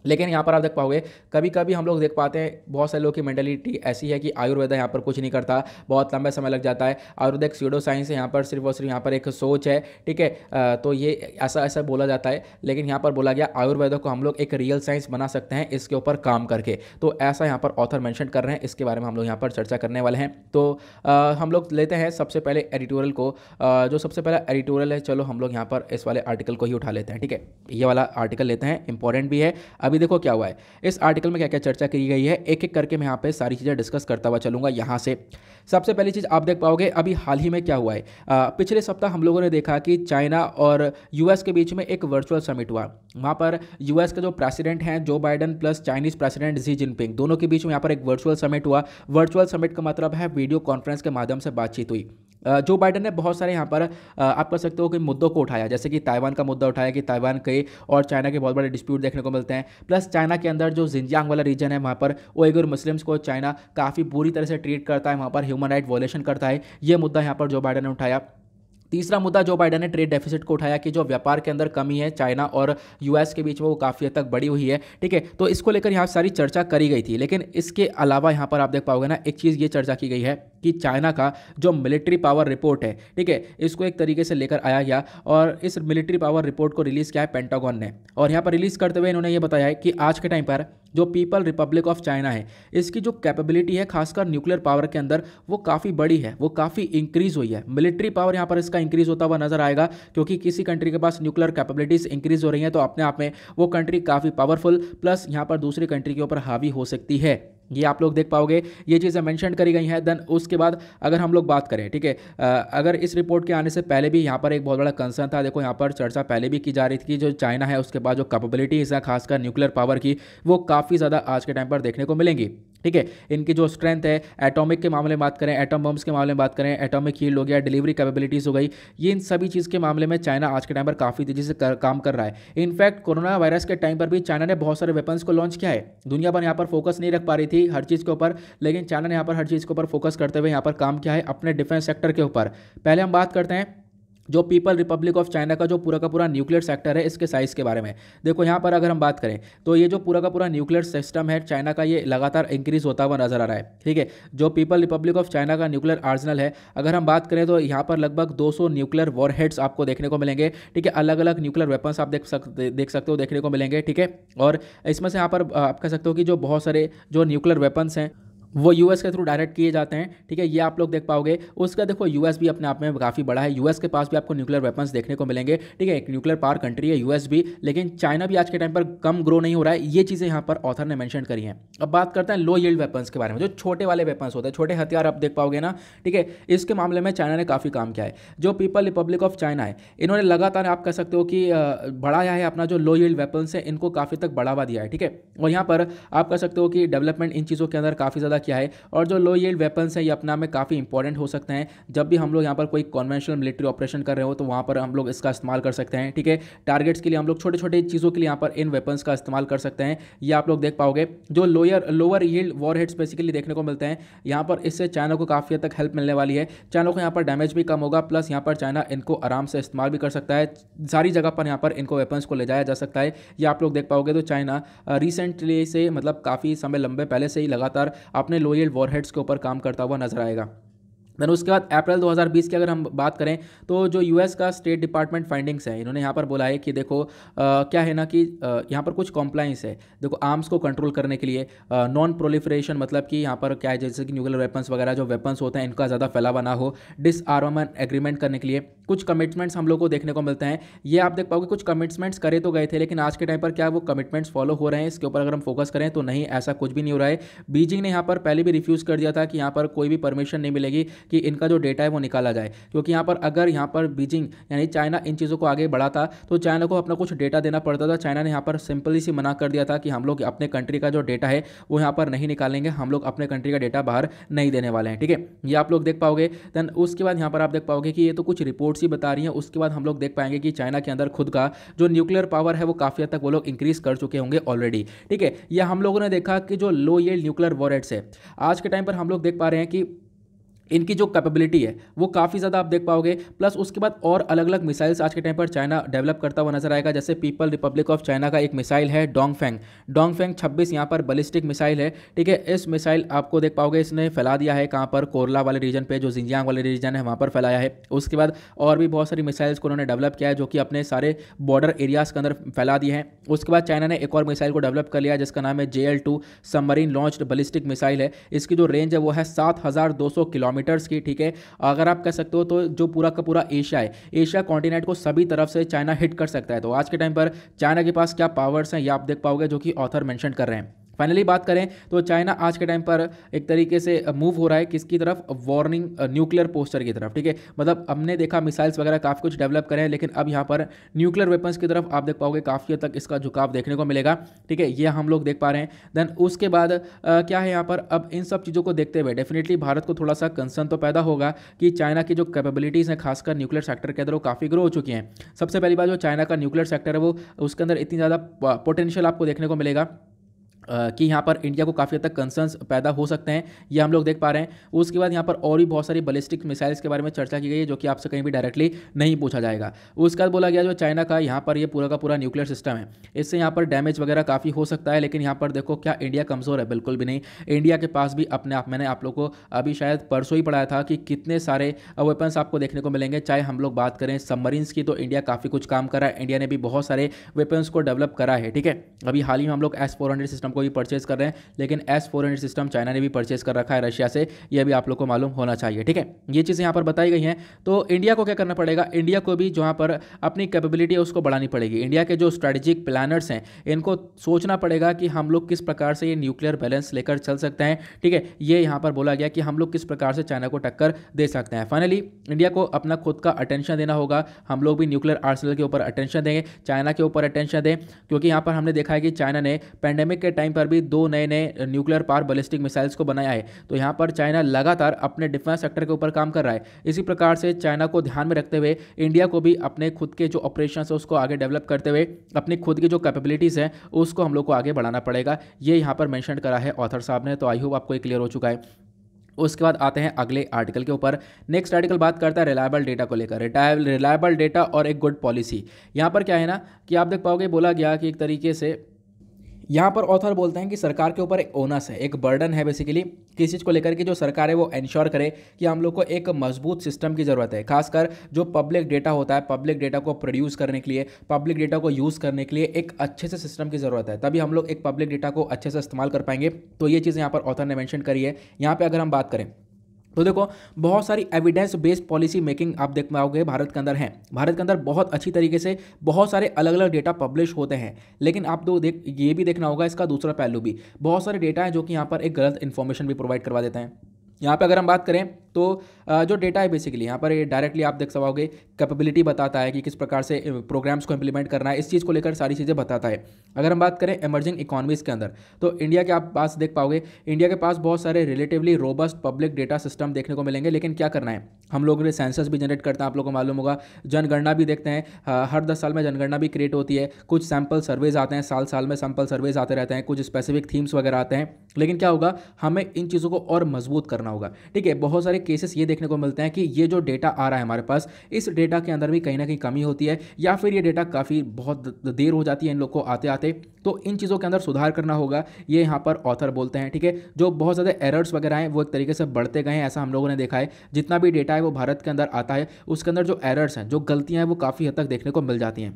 लेकिन यहाँ पर आप देख पाओगे कभी कभी हम लोग देख पाते हैं बहुत सारे लोग की मेंटेलिटी ऐसी है कि आयुर्वेदा यहाँ पर कुछ नहीं करता बहुत लंबे समय लग जाता है आयुर्वेदिक सीडो साइंस है यहाँ पर सिर्फ और सिर्फ यहाँ पर एक सोच है ठीक है तो ये ऐसा ऐसा बोला जाता है लेकिन यहाँ पर बोला गया आयुर्वेदा को हम लोग एक रियल साइंस बना सकते हैं इसके ऊपर काम करके तो ऐसा यहाँ पर ऑथर मैंशन कर रहे हैं इसके बारे में हम लोग यहाँ पर चर्चा करने वाले हैं तो हम लोग लेते हैं सबसे पहले एडिटोरियल को जो सबसे पहला एडिटोरियल है चलो हम लोग यहाँ पर इस वाले आर्टिकल को ही उठा लेते हैं ठीक है ये वाला आर्टिकल लेते हैं इंपॉर्टेंट भी है अभी अभी देखो क्या हुआ है इस आर्टिकल में क्या क्या चर्चा की गई है एक एक करके मैं यहाँ पे सारी चीज़ें डिस्कस करता हुआ चलूँगा यहाँ से सबसे पहली चीज़ आप देख पाओगे अभी हाल ही में क्या हुआ है आ, पिछले सप्ताह हम लोगों ने देखा कि चाइना और यूएस के बीच में एक वर्चुअल समिट हुआ वहाँ पर यूएस के जो प्रेसिडेंट हैं Joe Biden plus Chinese president Xi Jinping दोनों के बीच में यहाँ पर एक वर्चुअल समिट हुआ वर्चुअल समिट का मतलब है वीडियो कॉन्फ्रेंस के माध्यम से बातचीत हुई जो बाइडन ने बहुत सारे यहाँ पर आप कह सकते हो कि मुद्दों को उठाया जैसे कि ताइवान का मुद्दा उठाया कि ताइवान के और चाइना के बहुत बड़े डिस्प्यूट देखने को मिलते हैं प्लस चाइना के अंदर जो जिंजियांग वाला रीजन है वहाँ पर ओएगर मुस्लिम्स को चाइना काफ़ी बुरी तरह से ट्रीट करता है वहाँ पर ह्यूमन राइट वॉलेशन करता है ये मुद्दा यहाँ पर जो बाइडन ने उठाया तीसरा मुद्दा जो बाइडन ने ट्रेड डेफिसिट को उठाया कि जो व्यापार के अंदर कमी है चाइना और यूएस के बीच में वो काफ़ी हद तक बढ़ी हुई है ठीक है तो इसको लेकर यहाँ सारी चर्चा करी गई थी लेकिन इसके अलावा यहाँ पर आप देख पाओगे ना एक चीज़ ये चर्चा की गई है कि चाइना का जो मिलिट्री पावर रिपोर्ट है ठीक है इसको एक तरीके से लेकर आया गया और इस मिलिट्री पावर रिपोर्ट को रिलीज़ किया है पेंटागॉन ने और यहाँ पर रिलीज़ करते हुए इन्होंने ये बताया है कि आज के टाइम पर जो पीपल रिपब्लिक ऑफ चाइना है इसकी जो कैपेबिलिटी है खासकर न्यूक्लियर पावर के अंदर वो काफ़ी बड़ी है वो काफ़ी इंक्रीज़ हुई है मिलिट्री पावर यहाँ पर इसका इंक्रीज़ होता हुआ नजर आएगा क्योंकि किसी कंट्री के पास न्यूक्लियर कैपेबिलिटीज़ इंक्रीज़ हो रही हैं तो अपने आप में वो कंट्री काफ़ी पावरफुल प्लस यहाँ पर दूसरी कंट्री के ऊपर हावी हो सकती है ये आप लोग देख पाओगे ये चीज़ें मेंशन करी गई हैं देन उसके बाद अगर हम लोग बात करें ठीक है अगर इस रिपोर्ट के आने से पहले भी यहाँ पर एक बहुत बड़ा कंसर्न था देखो यहाँ पर चर्चा पहले भी की जा रही थी कि जो चाइना है उसके बाद जो कैपेबिलिटीज़ हैं खासकर न्यूक्लियर पावर की वो काफ़ी ज़्यादा आज के टाइम पर देखने को मिलेंगी ठीक है इनकी जो स्ट्रेंथ है एटॉमिक के मामले में बात करें एटम बम्स के मामले में बात करें एटॉमिक हील्ड हो गया डिलीवरी कैपेबिलिटीज़ हो गई ये इन सभी चीज़ के मामले में चाइना आज के टाइम पर काफ़ी तेज़ी से कर, काम कर रहा है इनफैक्ट कोरोना वायरस के टाइम पर भी चाइना ने बहुत सारे वेपन्स को लॉन्च किया है दुनिया भर यहाँ पर फोकस नहीं रख पा रही थी हर चीज़ के ऊपर लेकिन चाइना ने यहाँ पर हर चीज़ के ऊपर फोकस करते हुए यहाँ पर काम किया है अपने डिफेंस सेक्टर के ऊपर पहले हम बात करते हैं जो पीपल रिपब्लिक ऑफ चाइना का जो पूरा का पूरा न्यूक्लियर सेक्टर है इसके साइज़ के बारे में देखो यहाँ पर अगर हम बात करें तो ये जो पूरा का पूरा न्यूक्लियर सिस्टम है चाइना का ये लगातार इंक्रीज़ होता हुआ नज़र आ रहा है ठीक है जो पीपल रिपब्लिक ऑफ चाइना का न्यूक्लियर आर्जनल है अगर हम बात करें तो यहाँ पर लगभग दो न्यूक्लियर वॉरहेड्स आपको देखने को मिलेंगे ठीक है अलग अलग न्यूक्लियर वेपन्स आप देख सकते देख सकते हो देखने को मिलेंगे ठीक है और इसमें से यहाँ पर आप कह सकते हो कि जो बहुत सारे जो न्यूक्लियर वेपन्स हैं वो यूएस के थ्रू डायरेक्ट किए जाते हैं ठीक है ये आप लोग देख पाओगे उसका देखो यूएस भी अपने आप में काफ़ी बड़ा है यूएस के पास भी आपको न्यूक्लियर वेपन्स देखने को मिलेंगे ठीक है एक न्यूक्लियर पावर कंट्री है यूएस भी लेकिन चाइना भी आज के टाइम पर कम ग्रो नहीं हो रहा है ये चीज़ें यहाँ पर ऑथर ने मैंशन करी हैं अब बात करते हैं लो यील्ड वेपन्स के बारे में जो छोटे वाले वेपन्स होते हैं छोटे हथियार आप देख पाओगे ना ठीक है इसके मामले में चाइना ने काफ़ी काम किया है जो पीपल रिपब्लिक ऑफ चाइना है इन्होंने लगातार आप कह सकते हो कि बढ़ाया है अपना जो लो यील्ड वेपन्स है इनको काफ़ी तक बढ़ावा दिया है ठीक है और यहाँ पर आप कह सकते हो कि डेवलपमेंट इन चीज़ों के अंदर काफ़ी ज़्यादा किया है और जो लो येल्ड वेपन्स हैं ये अपना में काफ़ी इंपॉर्टेंट हो सकते हैं जब भी हम लोग यहाँ पर कोई कॉन्वेंशनल मिलिट्री ऑपरेशन कर रहे हो तो वहाँ पर हम लोग इसका इस्तेमाल कर सकते हैं ठीक है टारगेट्स के लिए हम लोग छोटे छोटे चीज़ों के लिए यहाँ पर इन वेपन्स का इस्तेमाल कर सकते हैं ये आप लोग देख पाओगे जो lower lower yield warheads basically देखने को मिलते हैं यहाँ पर इससे चाइना को काफ़ी हद तक हेल्प मिलने वाली है चाइना को यहाँ पर डैमेज भी कम होगा प्लस यहाँ पर चाइना इनको आराम से इस्तेमाल भी कर सकता है सारी जगह पर यहाँ पर इनको वेपन्स को ले जाया जा सकता है ये आप लोग देख पाओगे तो चाइना रिसेंटली से मतलब काफ़ी समय लंबे पहले से ही लगातार अपने अपने लोयल वॉरहेड्स के ऊपर काम करता हुआ नजर आएगा देन उसके बाद अप्रैल 2020 की अगर हम बात करें तो जो यूएस का स्टेट डिपार्टमेंट फाइंडिंग्स है इन्होंने यहाँ पर बोला है कि देखो आ, क्या है ना कि आ, यहाँ पर कुछ कॉम्प्लाइंस है देखो आर्म्स को कंट्रोल करने के लिए नॉन प्रोलिफरेशन मतलब कि यहाँ पर क्या है जैसे कि न्यूक्लियर वेपन्स वगैरह जो वेपन्स होते हैं इनका ज़्यादा फैलावा ना हो डिसआर्ममेंट एग्रीमेंट करने के लिए कुछ कमिटमेंट्स हम लोग को देखने को मिलते हैं ये आप देख पाओगे कुछ कमिटमेंट्स करे तो गए थे लेकिन आज के टाइम पर क्या वो कमिटमेंट्स फॉलो हो रहे हैं इसके ऊपर अगर हम फोकस करें तो नहीं ऐसा कुछ भी नहीं हो रहा है बीजिंग ने यहाँ पर पहले भी रिफ्यूज़ कर दिया था कि यहाँ पर कोई भी परमिशन नहीं मिलेगी कि इनका जो डेटा है वो निकाला जाए क्योंकि यहाँ पर अगर यहाँ पर बीजिंग यानी चाइना इन चीज़ों को आगे बढ़ाता तो चाइना को अपना कुछ डेटा देना पड़ता था चाइना ने यहाँ पर सिंपली सी मना कर दिया था कि हम लोग अपने कंट्री का जो डेटा है वो यहाँ पर नहीं निकालेंगे हम लोग अपने कंट्री का डेटा बाहर नहीं देने वाले हैं ठीक है ये आप लोग देख पाओगे देन उसके बाद यहाँ पर आप देख पाओगे कि ये तो कुछ रिपोर्ट्स ही बता रही हैं उसके बाद हम लोग देख पाएंगे कि चाइना के अंदर खुद का जो न्यूक्लियर पावर है वो काफ़ी हद तक वो लोग इंक्रीज कर चुके होंगे ऑलरेडी ठीक है यह हम लोगों ने देखा कि जो लो ये न्यूक्लियर वॉरेट्स है आज के टाइम पर हम लोग देख पा रहे हैं कि इनकी जो कैपेबिलिटी है वो काफ़ी ज़्यादा आप देख पाओगे प्लस उसके बाद और अलग अलग मिसाइल्स आज के टाइम पर चाइना डेवलप करता हुआ नजर आएगा जैसे पीपल रिपब्लिक ऑफ चाइना का एक मिसाइल है डोंगफेंग डोंगफेंग 26 यहाँ पर बलिस्टिक मिसाइल है ठीक है इस मिसाइल आपको देख पाओगे इसने फैला दिया है कहाँ पर कोरला वाले रीजन पर जो जिंजियांग वाले रीजन है वहाँ पर फैलाया है उसके बाद और भी बहुत सारी मिसाइल्स को उन्होंने डेवलप किया है जो कि अपने सारे बॉर्डर एरियाज़ के अंदर फैला दिए हैं उसके बाद चाइना ने एक और मिसाइल को डेवलप कर लिया जिसका नाम है J L two submarine ballistic missile है इसकी जो रेंज है वो है सात किलोमीटर किलोमीटर्स की ठीक है अगर आप कह सकते हो तो जो पूरा का पूरा एशिया है एशिया कॉन्टिनेंट को सभी तरफ से चाइना हिट कर सकता है तो आज के टाइम पर चाइना के पास क्या पावर्स हैं ये आप देख पाओगे जो कि ऑथर मैंशन कर रहे हैं फाइनली बात करें तो चाइना आज के टाइम पर एक तरीके से मूव uh, हो रहा है किसकी तरफ वार्निंग न्यूक्लियर पोस्टर की तरफ ठीक है मतलब हमने देखा मिसाइल्स वगैरह काफ़ी कुछ डेवलप करें लेकिन अब यहाँ पर न्यूक्लियर वेपन्स की तरफ आप देख पाओगे काफ़ी हद तक इसका झुकाव देखने को मिलेगा ठीक है ये हम लोग देख पा रहे हैं देन उसके बाद आ, uh, क्या है यहाँ पर अब इन सब चीज़ों को देखते हुए डेफिनेटली भारत को थोड़ा सा कंसर्न तो पैदा होगा कि चाइना की जो कैपेबिलिटीज़ हैं खासकर न्यूक्लियर सेक्टर के अंदर वो काफ़ी ग्रो हो चुकी हैं सबसे पहली बात जो चाइना का न्यूक्लियर सेक्टर है वो उसके अंदर इतनी ज़्यादा पोटेंशियल uh, आपको देखने को मिलेगा कि यहाँ पर इंडिया को काफ़ी हद तक कंसर्न्स पैदा हो सकते हैं ये हम लोग देख पा रहे हैं उसके बाद यहाँ पर और भी बहुत सारी बलिस्टिक मिसाइल्स के बारे में चर्चा की गई है जो कि आपसे कहीं भी डायरेक्टली नहीं पूछा जाएगा उसके बाद बोला गया जो चाइना का यहाँ पर ये पूरा का पूरा न्यूक्लियर सिस्टम है इससे यहाँ पर डैमेज वगैरह काफ़ी हो सकता है लेकिन यहाँ पर देखो क्या इंडिया कमज़ोर है बिल्कुल भी नहीं इंडिया के पास भी अपने आप मैंने आप लोग को अभी शायद परसों ही पढ़ाया था कि कितने सारे वेपन्स आपको देखने को मिलेंगे चाहे हम लोग बात करें सबमरीन्स की तो इंडिया काफ़ी कुछ काम करा है इंडिया ने भी बहुत सारे वेपन्स को डेवलप करा है ठीक है अभी हाल ही में हम लोग एस फोर हंड्रेड सिस्टम को भी परचेज कर रहे हैं लेकिन एस फोर सिस्टम चाइना ने भी परचेज कर रखा है रशिया से यह भी आप लोग को मालूम होना चाहिए ठीक है ये चीज़ यहाँ पर बताई गई हैं तो इंडिया को क्या करना पड़ेगा इंडिया को भी जहाँ पर अपनी कैपेबिलिटी है उसको बढ़ानी पड़ेगी इंडिया के जो स्ट्रेटेजिक प्लानर्स हैं इनको सोचना पड़ेगा कि हम लोग किस प्रकार से ये न्यूक्लियर बैलेंस लेकर चल सकते हैं ठीक है ये यहाँ पर बोला गया कि हम लोग किस प्रकार से चाइना को टक्कर दे सकते हैं फाइनली इंडिया को अपना खुद का अटेंशन देना होगा हम लोग भी न्यूक्लियर आर्सनल के ऊपर अटेंशन देंगे चाइना के ऊपर अटेंशन दें क्योंकि यहाँ पर हमने देखा है कि चाइना ने पैंडेमिक के टाइम टाइम पर भी दो नए नए न्यूक्लियर पावर बलिस्टिक मिसाइल्स को बनाया है तो यहाँ पर चाइना लगातार अपने डिफेंस सेक्टर के ऊपर काम कर रहा है इसी प्रकार से चाइना को ध्यान में रखते हुए इंडिया को भी अपने खुद के जो ऑपरेशन है उसको आगे डेवलप करते हुए अपनी खुद की जो कैपेबिलिटीज़ हैं उसको हम लोग को आगे बढ़ाना पड़ेगा ये यहाँ पर मैंशन करा है ऑथर साहब ने तो आई होप आपको ये क्लियर हो चुका है उसके बाद आते हैं अगले आर्टिकल के ऊपर नेक्स्ट आर्टिकल बात करता है रिलायबल डेटा को लेकर रिलायबल डेटा और एक गुड पॉलिसी यहाँ पर क्या है ना कि आप देख पाओगे बोला गया कि एक तरीके से यहाँ पर ऑथर बोलते हैं कि सरकार के ऊपर एक ओनस है एक बर्डन है बेसिकली किस चीज़ को लेकर कि जो सरकार है वो इन्श्योर करे कि हम लोग को एक मजबूत सिस्टम की ज़रूरत है खासकर जो पब्लिक डेटा होता है पब्लिक डेटा को प्रोड्यूस करने के लिए पब्लिक डेटा को यूज़ करने के लिए एक अच्छे से सिस्टम की ज़रूरत है तभी हम लोग एक पब्लिक डेटा को अच्छे से इस्तेमाल कर पाएंगे तो ये चीज़ यहाँ पर ऑथर ने मैंशन करी है यहाँ पर अगर हम बात करें तो देखो बहुत सारी एविडेंस बेस्ड पॉलिसी मेकिंग आप देख पाओगे भारत के अंदर है भारत के अंदर बहुत अच्छी तरीके से बहुत सारे अलग अलग डेटा पब्लिश होते हैं लेकिन आप दो देख ये भी देखना होगा इसका दूसरा पहलू भी बहुत सारे डेटा है जो कि यहाँ पर एक गलत इन्फॉर्मेशन भी प्रोवाइड करवा देते हैं यहाँ पर अगर हम बात करें तो जो डेटा है बेसिकली यहाँ पर ये डायरेक्टली आप देख सकोगे कैपेबिलिटी बताता है कि किस प्रकार से प्रोग्राम्स को इंप्लीमेंट करना है इस चीज़ को लेकर सारी चीज़ें बताता है अगर हम बात करें इमर्जिंग इकोनॉमीज़ के अंदर तो इंडिया के आप पास देख पाओगे इंडिया के पास बहुत सारे relatively robust public data system देखने को मिलेंगे लेकिन क्या करना है हम लोग सेंसस भी जनरेट करते हैं आप लोग को मालूम होगा जनगणना भी देखते हैं हर दस साल में जनगणना भी क्रिएट होती है कुछ सैम्पल सर्वेज आते हैं साल साल में सैम्पल सर्वेज आते रहते हैं कुछ स्पेसिफिक थीम्स वगैरह आते हैं लेकिन क्या होगा हमें इन चीज़ों को और मजबूत करना करना होगा ठीक है बहुत सारे केसेस ये देखने को मिलते हैं कि ये जो डेटा आ रहा है हमारे पास इस डेटा के अंदर भी कहीं ना कहीं कमी होती है या फिर ये डेटा काफ़ी बहुत देर हो जाती है इन लोग को आते आते तो इन चीज़ों के अंदर सुधार करना होगा ये यहाँ पर ऑथर बोलते हैं ठीक है जो बहुत ज़्यादा एरर्स वगैरह हैं वो एक तरीके से बढ़ते गए हैं ऐसा हम लोगों ने देखा है जितना भी डेटा है वो भारत के अंदर आता है उसके अंदर जो एरर्स हैं जो गलतियाँ हैं वो काफ़ी हद तक देखने को मिल जाती हैं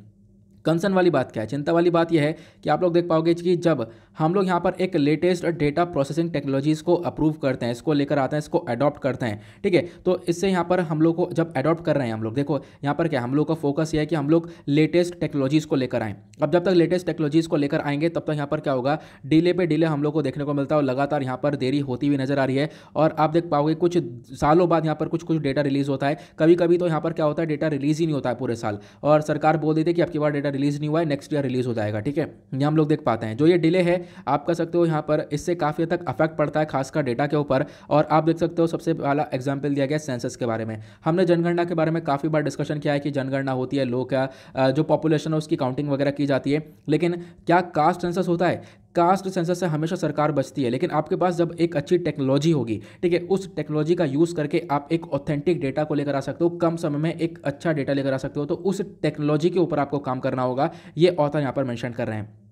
कंसर्न वाली बात क्या है चिंता वाली बात यह है कि आप लोग देख पाओगे कि जब हम लोग यहाँ पर एक लेटेस्ट डेटा प्रोसेसिंग टेक्नोलॉजीज़ को अप्रूव करते हैं इसको लेकर आते हैं इसको अडॉप्ट करते हैं ठीक है तो इससे यहाँ पर हम लोग को जब अडॉप्ट कर रहे हैं हम लोग देखो यहाँ पर क्या हम लोग का फोकस ये है कि हम लोग लेटेस्ट टेक्नोलॉजीज़ को लेकर आएँ अब जब तक लेटेस्ट टेक्नोलॉजीज़ को लेकर आएंगे तब तक यहाँ पर क्या होगा डिले पे डिले हम लोग को देखने को मिलता है और लगातार यहाँ पर देरी होती हुई नजर आ रही है और आप देख पाओगे कुछ सालों बाद यहाँ पर कुछ कुछ डेटा रिलीज़ होता है कभी कभी तो यहाँ पर क्या होता है डेटा रिलीज़ ही नहीं होता है पूरे साल और सरकार बोल देती है कि आपकी बार डेटा रिलीज़ नहीं हुआ है नेक्स्ट ईयर रिलीज़ हो जाएगा ठीक है ये हम लोग देख पाते हैं जो ये डिले है आप कर सकते हो यहाँ पर इससे काफ़ी हद तक अफेक्ट पड़ता है खासकर डेटा के ऊपर और आप देख सकते हो सबसे पहला एग्जाम्पल दिया गया सेंसस के बारे में हमने जनगणना के बारे में काफ़ी बार डिस्कशन किया है कि जनगणना होती है लोग का जो पॉपुलेशन है उसकी काउंटिंग वगैरह की जाती है लेकिन क्या कास्ट सेंसस होता है कास्ट सेंसस से हमेशा सरकार बचती है लेकिन आपके पास जब एक अच्छी टेक्नोलॉजी होगी ठीक है उस टेक्नोलॉजी का यूज़ करके आप एक ऑथेंटिक डेटा को लेकर आ सकते हो कम समय में एक अच्छा डेटा लेकर आ सकते हो तो उस टेक्नोलॉजी के ऊपर आपको काम करना होगा ये ऑथर यहाँ पर मैंशन कर रहे हैं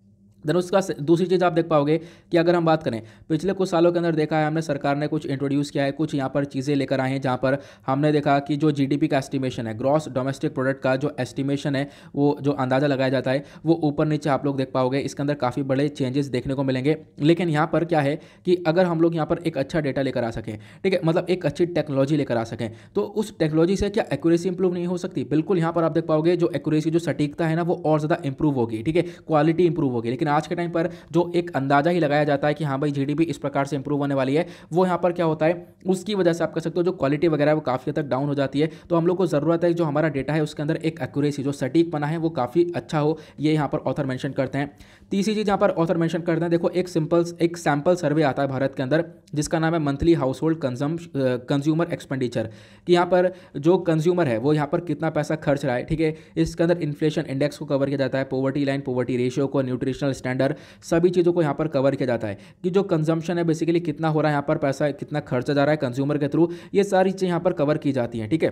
देन उसका दूसरी चीज़ आप देख पाओगे कि अगर हम बात करें पिछले कुछ सालों के अंदर देखा है हमने सरकार ने कुछ इंट्रोड्यूस किया है कुछ यहाँ पर चीज़ें लेकर आए हैं जहाँ पर हमने देखा कि जो जीडीपी का एस्टिमेशन है ग्रॉस डोमेस्टिक प्रोडक्ट का जो एस्टिमेशन है वो जो अंदाज़ा लगाया जाता है वो ऊपर नीचे आप लोग देख पाओगे इसके अंदर काफ़ी बड़े चेंजेस देखने को मिलेंगे लेकिन यहाँ पर क्या है कि अगर हम लोग यहाँ पर एक अच्छा डेटा लेकर आ सकें ठीक है मतलब एक अच्छी टेक्नोलॉजी लेकर आ सकें तो उस टेक्नोलॉजी से क्या एक्यूरेसी इंप्रूव नहीं हो सकती बिल्कुल यहाँ पर आप देख पाओगे जो एक्यूरेसी जो सटीकता है ना वो और ज़्यादा इंप्रूव होगी ठीक है क्वालिटी इंप्रूव होगी लेकिन आज के टाइम पर जो एक अंदाजा ही लगाया जाता है कि हाँ भाई जीडीपी इस प्रकार से इंप्रूव होने वाली है वो यहाँ पर क्या होता है उसकी वजह से आप कह सकते हो जो क्वालिटी वगैरह वो काफ़ी हद तक डाउन हो जाती है तो हम लोग को ज़रूरत है जो हमारा डेटा है उसके अंदर एक एक्यूरेसी जो सटीक बना है वो काफ़ी अच्छा हो ये यहाँ पर ऑथर मैंशन करते हैं तीसरी चीज़ यहाँ पर ऑथर मेंशन करते हैं देखो एक सिंपल एक सैम्पल सर्वे आता है भारत के अंदर जिसका नाम है मंथली हाउस होल्ड कंजम कंज्यूमर एक्सपेंडिचर कि यहाँ पर जो कंज्यूमर है वो यहाँ पर कितना पैसा खर्च रहा है ठीक है इसके अंदर इन्फ्लेशन इंडेक्स को कवर किया जाता है पोवर्टी लाइन पोवर्टी रेशियो को न्यूट्रिशनल स्टैंडर्ड सभी चीज़ों को यहाँ पर कवर किया जाता है कि जो कंजम्पशन है बेसिकली कितना हो रहा है यहाँ पर पैसा कितना खर्चा जा रहा है कंज्यूमर के थ्रू ये सारी चीज़ें यहाँ पर कवर की जाती हैं ठीक है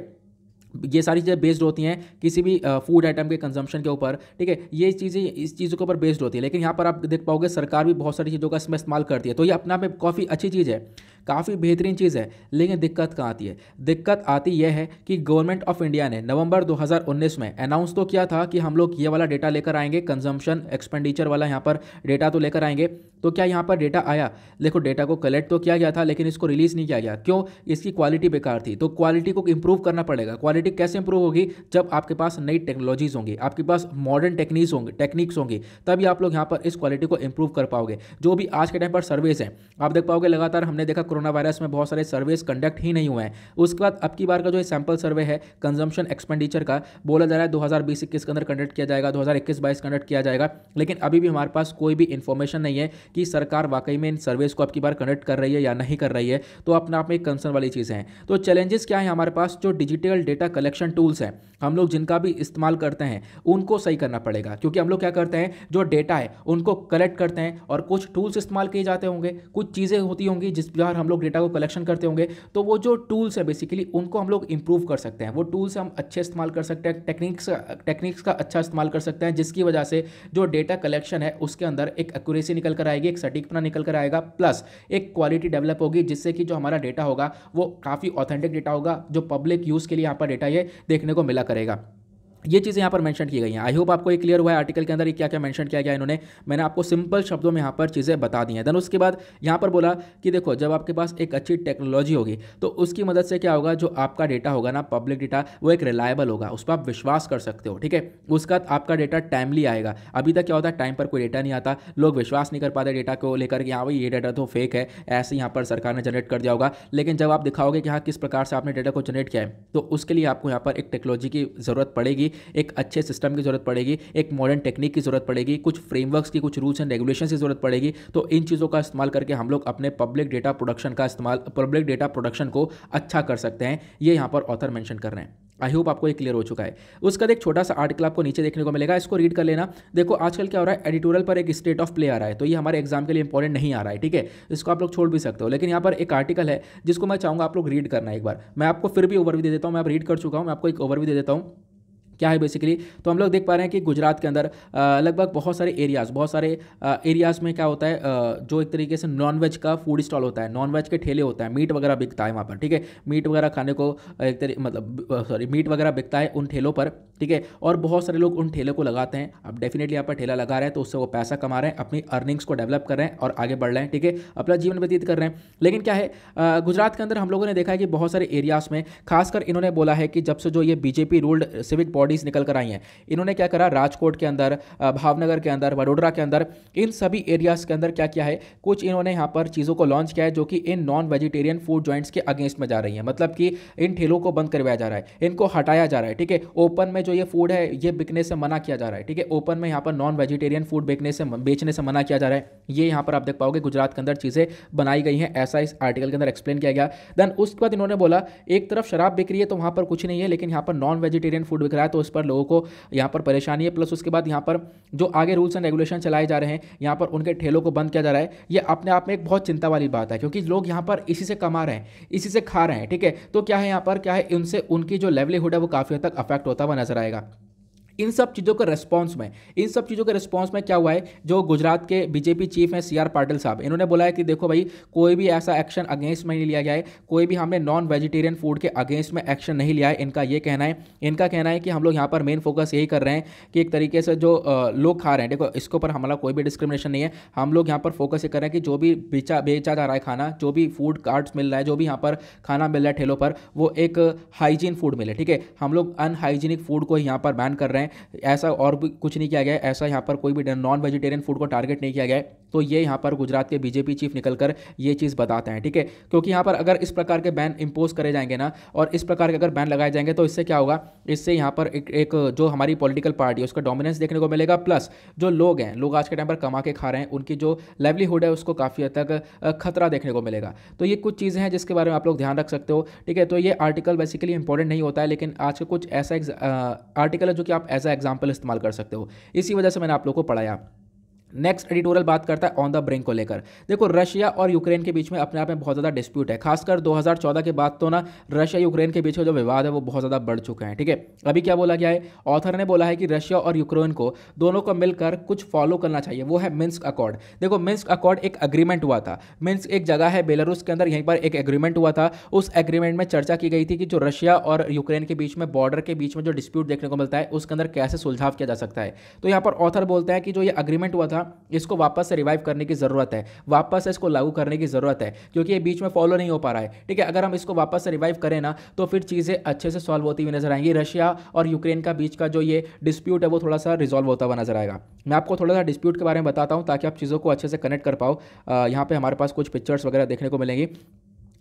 ये सारी चीज़ें बेस्ड होती हैं किसी भी फूड आइटम के कंजम्पशन के ऊपर ठीक है ये चीज़ें इस चीज़ों के ऊपर बेस्ड होती है लेकिन यहाँ पर आप देख पाओगे सरकार भी बहुत सारी चीज़ों का इसमें इस्तेमाल करती है तो ये अपना में काफ़ी अच्छी चीज़ है काफ़ी बेहतरीन चीज़ है लेकिन दिक्कत कहाँ आती है दिक्कत आती यह है कि गवर्नमेंट ऑफ इंडिया ने नवंबर 2019 में अनाउंस तो किया था कि हम लोग ये वाला डेटा लेकर आएंगे कंजम्पशन एक्सपेंडिचर वाला यहाँ पर डेटा तो लेकर आएंगे तो क्या यहाँ पर डेटा आया देखो डेटा को कलेक्ट तो किया गया था लेकिन इसको रिलीज़ नहीं किया गया क्यों इसकी क्वालिटी बेकार थी तो क्वालिटी को इम्प्रूव करना पड़ेगा क्वालिटी क्वालिटी कैसे इंप्रूव होगी जब आपके पास नई टेक्नोलॉजीज होंगी आपके पास मॉडर्न टेक्निक्स होंगे टेक्निक्स होंगी तभी आप लोग यहाँ पर इस क्वालिटी को इंप्रूव कर पाओगे जो भी आज के टाइम पर सर्वेस हैं आप देख पाओगे लगातार हमने देखा कोरोना वायरस में बहुत सारे सर्वेस कंडक्ट ही नहीं हुए हैं उसके बाद अब की बार का जो सैंपल सर्वे है कंजम्पशन एक्सपेंडिचर का बोला जा रहा है दो हज़ार बीस इक्कीस के अंदर कंडक्ट किया जाएगा दो हज़ार इक्कीस बाईस कंडक्ट किया जाएगा लेकिन अभी भी हमारे पास कोई भी इन्फॉर्मेशन नहीं है कि सरकार वाकई में इन सर्वेस को अब की बार कंडक्ट कर रही है या नहीं कर रही है तो अपने आप में एक कंसर्न वाली चीज़ें हैं तो चैलेंजेस क्या है हमारे पास जो डिजिटल डेटा कलेक्शन टूल्स हैं हम लोग जिनका भी इस्तेमाल करते हैं उनको सही करना पड़ेगा क्योंकि हम लोग क्या करते हैं जो डेटा है उनको कलेक्ट करते हैं और कुछ टूल्स इस्तेमाल किए जाते होंगे कुछ चीज़ें होती होंगी जिस प्रकार हम लोग डेटा को कलेक्शन करते होंगे तो वो जो टूल्स है बेसिकली उनको हम लोग इंप्रूव कर सकते हैं वो टूल्स हम अच्छे इस्तेमाल कर सकते हैं टेक्निक्स टेक्निक्स का अच्छा इस्तेमाल कर सकते हैं जिसकी वजह से जो डेटा कलेक्शन है उसके अंदर एक एक्यूरेसी निकल कर आएगी एक सटीकपना निकल कर आएगा प्लस एक क्वालिटी डेवलप होगी जिससे कि जो हमारा डेटा होगा वो काफ़ी ऑथेंटिक डेटा होगा जो पब्लिक यूज़ के लिए यहाँ पर डेटा हमें ये देखने को मिला करेगा ये चीज़ें यहाँ पर मेंशन की गई हैं आई होप आपको ये क्लियर हुआ है आर्टिकल के अंदर ये क्या क्या मेंशन किया गया इन्होंने मैंने आपको सिंपल शब्दों में यहाँ पर चीज़ें बता दी हैं देन उसके बाद यहाँ पर बोला कि देखो जब आपके पास एक अच्छी टेक्नोलॉजी होगी तो उसकी मदद से क्या होगा जो आपका डेटा होगा ना पब्लिक डेटा वो एक रिलायबल होगा उस पर आप विश्वास कर सकते हो ठीक है उसका आपका डेटा टाइमली आएगा अभी तक क्या होता है टाइम पर कोई डेटा नहीं आता लोग विश्वास नहीं कर पाते डेटा को लेकर कि हाँ भाई ये डेटा तो फेक है ऐसे यहाँ पर सरकार ने जनरेट कर दिया होगा लेकिन जब आप दिखाओगे कि हाँ किस प्रकार से आपने डेटा को जनरेट किया है तो उसके लिए आपको यहाँ पर एक टेक्नोलॉजी की ज़रूरत पड़ेगी एक अच्छे सिस्टम की ज़रूरत पड़ेगी एक मॉडर्न टेक्निक की ज़रूरत पड़ेगी कुछ फ्रेमवर्क्स की कुछ रूल्स एंड रेगुलेशन की ज़रूरत पड़ेगी तो इन चीज़ों का इस्तेमाल करके हम लोग अपने पब्लिक डेटा प्रोडक्शन का इस्तेमाल पब्लिक डेटा प्रोडक्शन को अच्छा कर सकते हैं ये यहाँ पर ऑथर मैंशन कर रहे हैं आई होप आपको ये क्लियर हो चुका है उसका एक छोटा सा आर्टिकल आपको नीचे देखने को मिलेगा इसको रीड कर लेना देखो आजकल क्या हो रहा है एडिटोरियल पर एक स्टेट ऑफ प्ले आ रहा है तो ये हमारे एग्जाम के लिए इंपॉर्टेंट नहीं आ रहा है ठीक है इसको आप लोग छोड़ भी सकते हो लेकिन यहाँ पर एक आर्टिकल है जिसको मैं चाहूँगा आप लोग रीड करना एक बार मैं आपको फिर भी ओवरव्यू दे देता हूँ मैं आप रीड कर चुका हूँ मैं आपको एक ओवरव्यू दे देता हूँ क्या है बेसिकली तो हम लोग देख पा रहे हैं कि गुजरात के अंदर लगभग बहुत सारे एरियाज़ बहुत सारे एरियाज़ में क्या होता है जो एक तरीके से नॉनवेज का फूड स्टॉल होता है नॉनवेज के ठेले होता है मीट वगैरह बिकता है वहाँ पर ठीक है मीट वगैरह खाने को एक तरी मतलब सॉरी मीट वगैरह बिकता है उन ठेलों पर ठीक है और बहुत सारे लोग उन ठेले को लगाते हैं अब डेफिनेटली यहाँ पर ठेला लगा रहे हैं तो उससे वो पैसा कमा रहे हैं अपनी अर्निंग्स को डेवलप कर रहे हैं और आगे बढ़ रहे हैं ठीक है अपना जीवन व्यतीत कर रहे हैं लेकिन क्या है गुजरात के अंदर हम लोगों ने देखा है कि बहुत सारे एरियाज़ में खासकर इन्होंने बोला है कि जब से जो ये BJP ruled civic body bodies निकल कर आई हैं इन्होंने क्या करा राजकोट के अंदर भावनगर के अंदर वडोदरा के अंदर इन सभी एरियाज़ के अंदर क्या किया है कुछ इन्होंने यहाँ पर चीज़ों को लॉन्च किया है जो कि इन नॉन वेजिटेरियन फूड जॉइंट्स के अगेंस्ट में जा रही है मतलब कि इन ठेलों को बंद करवाया जा रहा है इनको हटाया जा रहा है ठीक है ओपन में जो ये फूड है ये बिकने से मना किया जा रहा है ठीक है ओपन में यहाँ पर नॉन वेजिटेरियन फूड बेचने से बेचने से मना किया जा रहा है ये यहाँ पर आप देख पाओगे गुजरात के अंदर चीज़ें बनाई गई हैं ऐसा इस आर्टिकल के अंदर एक्सप्लेन किया गया देन उसके बाद इन्होंने बोला एक तरफ शराब बिक रही है तो वहाँ पर कुछ नहीं है लेकिन यहाँ पर नॉन वेजिटेरियन फूड बिक रहा है तो उस पर लोगों को यहाँ पर परेशानी है प्लस उसके बाद यहाँ पर जो आगे रूल्स एंड रेगुलेशन चलाए जा रहे हैं यहाँ पर उनके ठेलों को बंद किया जा रहा है ये अपने आप में एक बहुत चिंता वाली बात है क्योंकि लोग यहाँ पर इसी से कमा रहे हैं इसी से खा रहे हैं ठीक है तो क्या है यहाँ पर क्या है उनसे उनकी जो लेवलीहुड है वो काफ़ी हद तक अफेक्ट होता हुआ नजर आएगा इन सब चीज़ों के रिस्पॉन्स में इन सब चीज़ों के रिस्पॉन्स में क्या हुआ है जो गुजरात के बीजेपी चीफ हैं सी आर पाटिल साहब इन्होंने बोला है कि देखो भाई कोई भी ऐसा एक्शन अगेंस्ट में नहीं लिया गया है कोई भी हमने नॉन वेजिटेरियन फूड के अगेंस्ट में एक्शन नहीं लिया है इनका ये कहना है इनका कहना है कि हम लोग यहाँ पर मेन फोकस यही कर रहे हैं कि एक तरीके से जो लोग खा रहे हैं देखो इसके ऊपर हमारा कोई भी डिस्क्रिमिनेशन नहीं है हम लोग यहाँ पर फोकस ये कर रहे हैं कि जो भी बेचा बेचा जा रहा है खाना जो भी फूड कार्ड्स मिल रहा है जो भी यहाँ पर खाना मिल रहा है ठेलों पर वो एक हाइजीन फूड मिले ठीक है हम लोग अनहाइजीनिक फूड को यहाँ पर बैन कर रहे हैं हैं ऐसा और भी कुछ नहीं किया गया ऐसा यहाँ पर कोई भी नॉन वेजिटेरियन फूड को टारगेट नहीं किया गया तो ये यहाँ पर गुजरात के बीजेपी चीफ निकलकर ये चीज़ बताते हैं ठीक है क्योंकि यहाँ पर अगर इस प्रकार के बैन इम्पोज करे जाएंगे ना और इस प्रकार के अगर बैन लगाए जाएंगे तो इससे क्या होगा इससे यहाँ पर एक, एक जो हमारी पॉलिटिकल पार्टी है उसका डोमिनेंस देखने को मिलेगा प्लस जो लोग हैं लोग आज के टाइम पर कमा के खा रहे हैं उनकी जो लाइवलीहुड है उसको काफ़ी हद तक खतरा देखने को मिलेगा तो ये कुछ चीज़ें हैं जिसके बारे में आप लोग ध्यान रख सकते हो ठीक है तो ये आर्टिकल बेसिकली इंपॉर्टेंट नहीं होता है लेकिन आज का कुछ ऐसा आर्टिकल है जो कि आप ऐसा एग्जाम्पल इस्तेमाल कर सकते हो इसी वजह से मैंने आप लोग को पढ़ाया नेक्स्ट एडिटोरियल बात करता है ऑन द ब्रिंक को लेकर देखो रशिया और यूक्रेन के बीच में अपने आप में बहुत ज़्यादा डिस्प्यूट है खासकर 2014 के बाद तो ना रशिया यूक्रेन के बीच में जो विवाद है वो बहुत ज़्यादा बढ़ चुका है ठीक है अभी क्या बोला गया है ऑथर ने बोला है कि रशिया और यूक्रेन को दोनों को मिलकर कुछ फॉलो करना चाहिए वो है मिन्स्क अकॉर्ड देखो मिन्स्क अकॉर्ड एक अग्रीमेंट हुआ था मिन्स्क एक जगह है बेलारूस के अंदर यहीं पर एक एग्रीमेंट हुआ था उस एग्रीमेंट में चर्चा की गई थी कि जो रशिया और यूक्रेन के बीच में बॉर्डर के बीच में जो डिस्प्यूट देखने को मिलता है उसके अंदर कैसे सुलझाव किया जा सकता है तो यहाँ पर ऑथर बोलते हैं कि जो ये अग्रीमेंट हुआ था इसको वापस से रिवाइव करने की ज़रूरत है वापस से इसको लागू करने की ज़रूरत है क्योंकि ये बीच में फॉलो नहीं हो पा रहा है ठीक है अगर हम इसको वापस से रिवाइव करें ना तो फिर चीज़ें अच्छे से सॉल्व होती हुई नजर आएंगी रशिया और यूक्रेन का बीच का जो ये डिस्प्यूट है वो थोड़ा सा रिजॉल्व होता हुआ नजर आएगा मैं आपको थोड़ा सा डिस्प्यूट के बारे में बताता हूँ ताकि आप चीज़ों को अच्छे से कनेक्ट कर पाओ यहाँ पर हमारे पास कुछ पिक्चर्स वगैरह देखने को मिलेंगी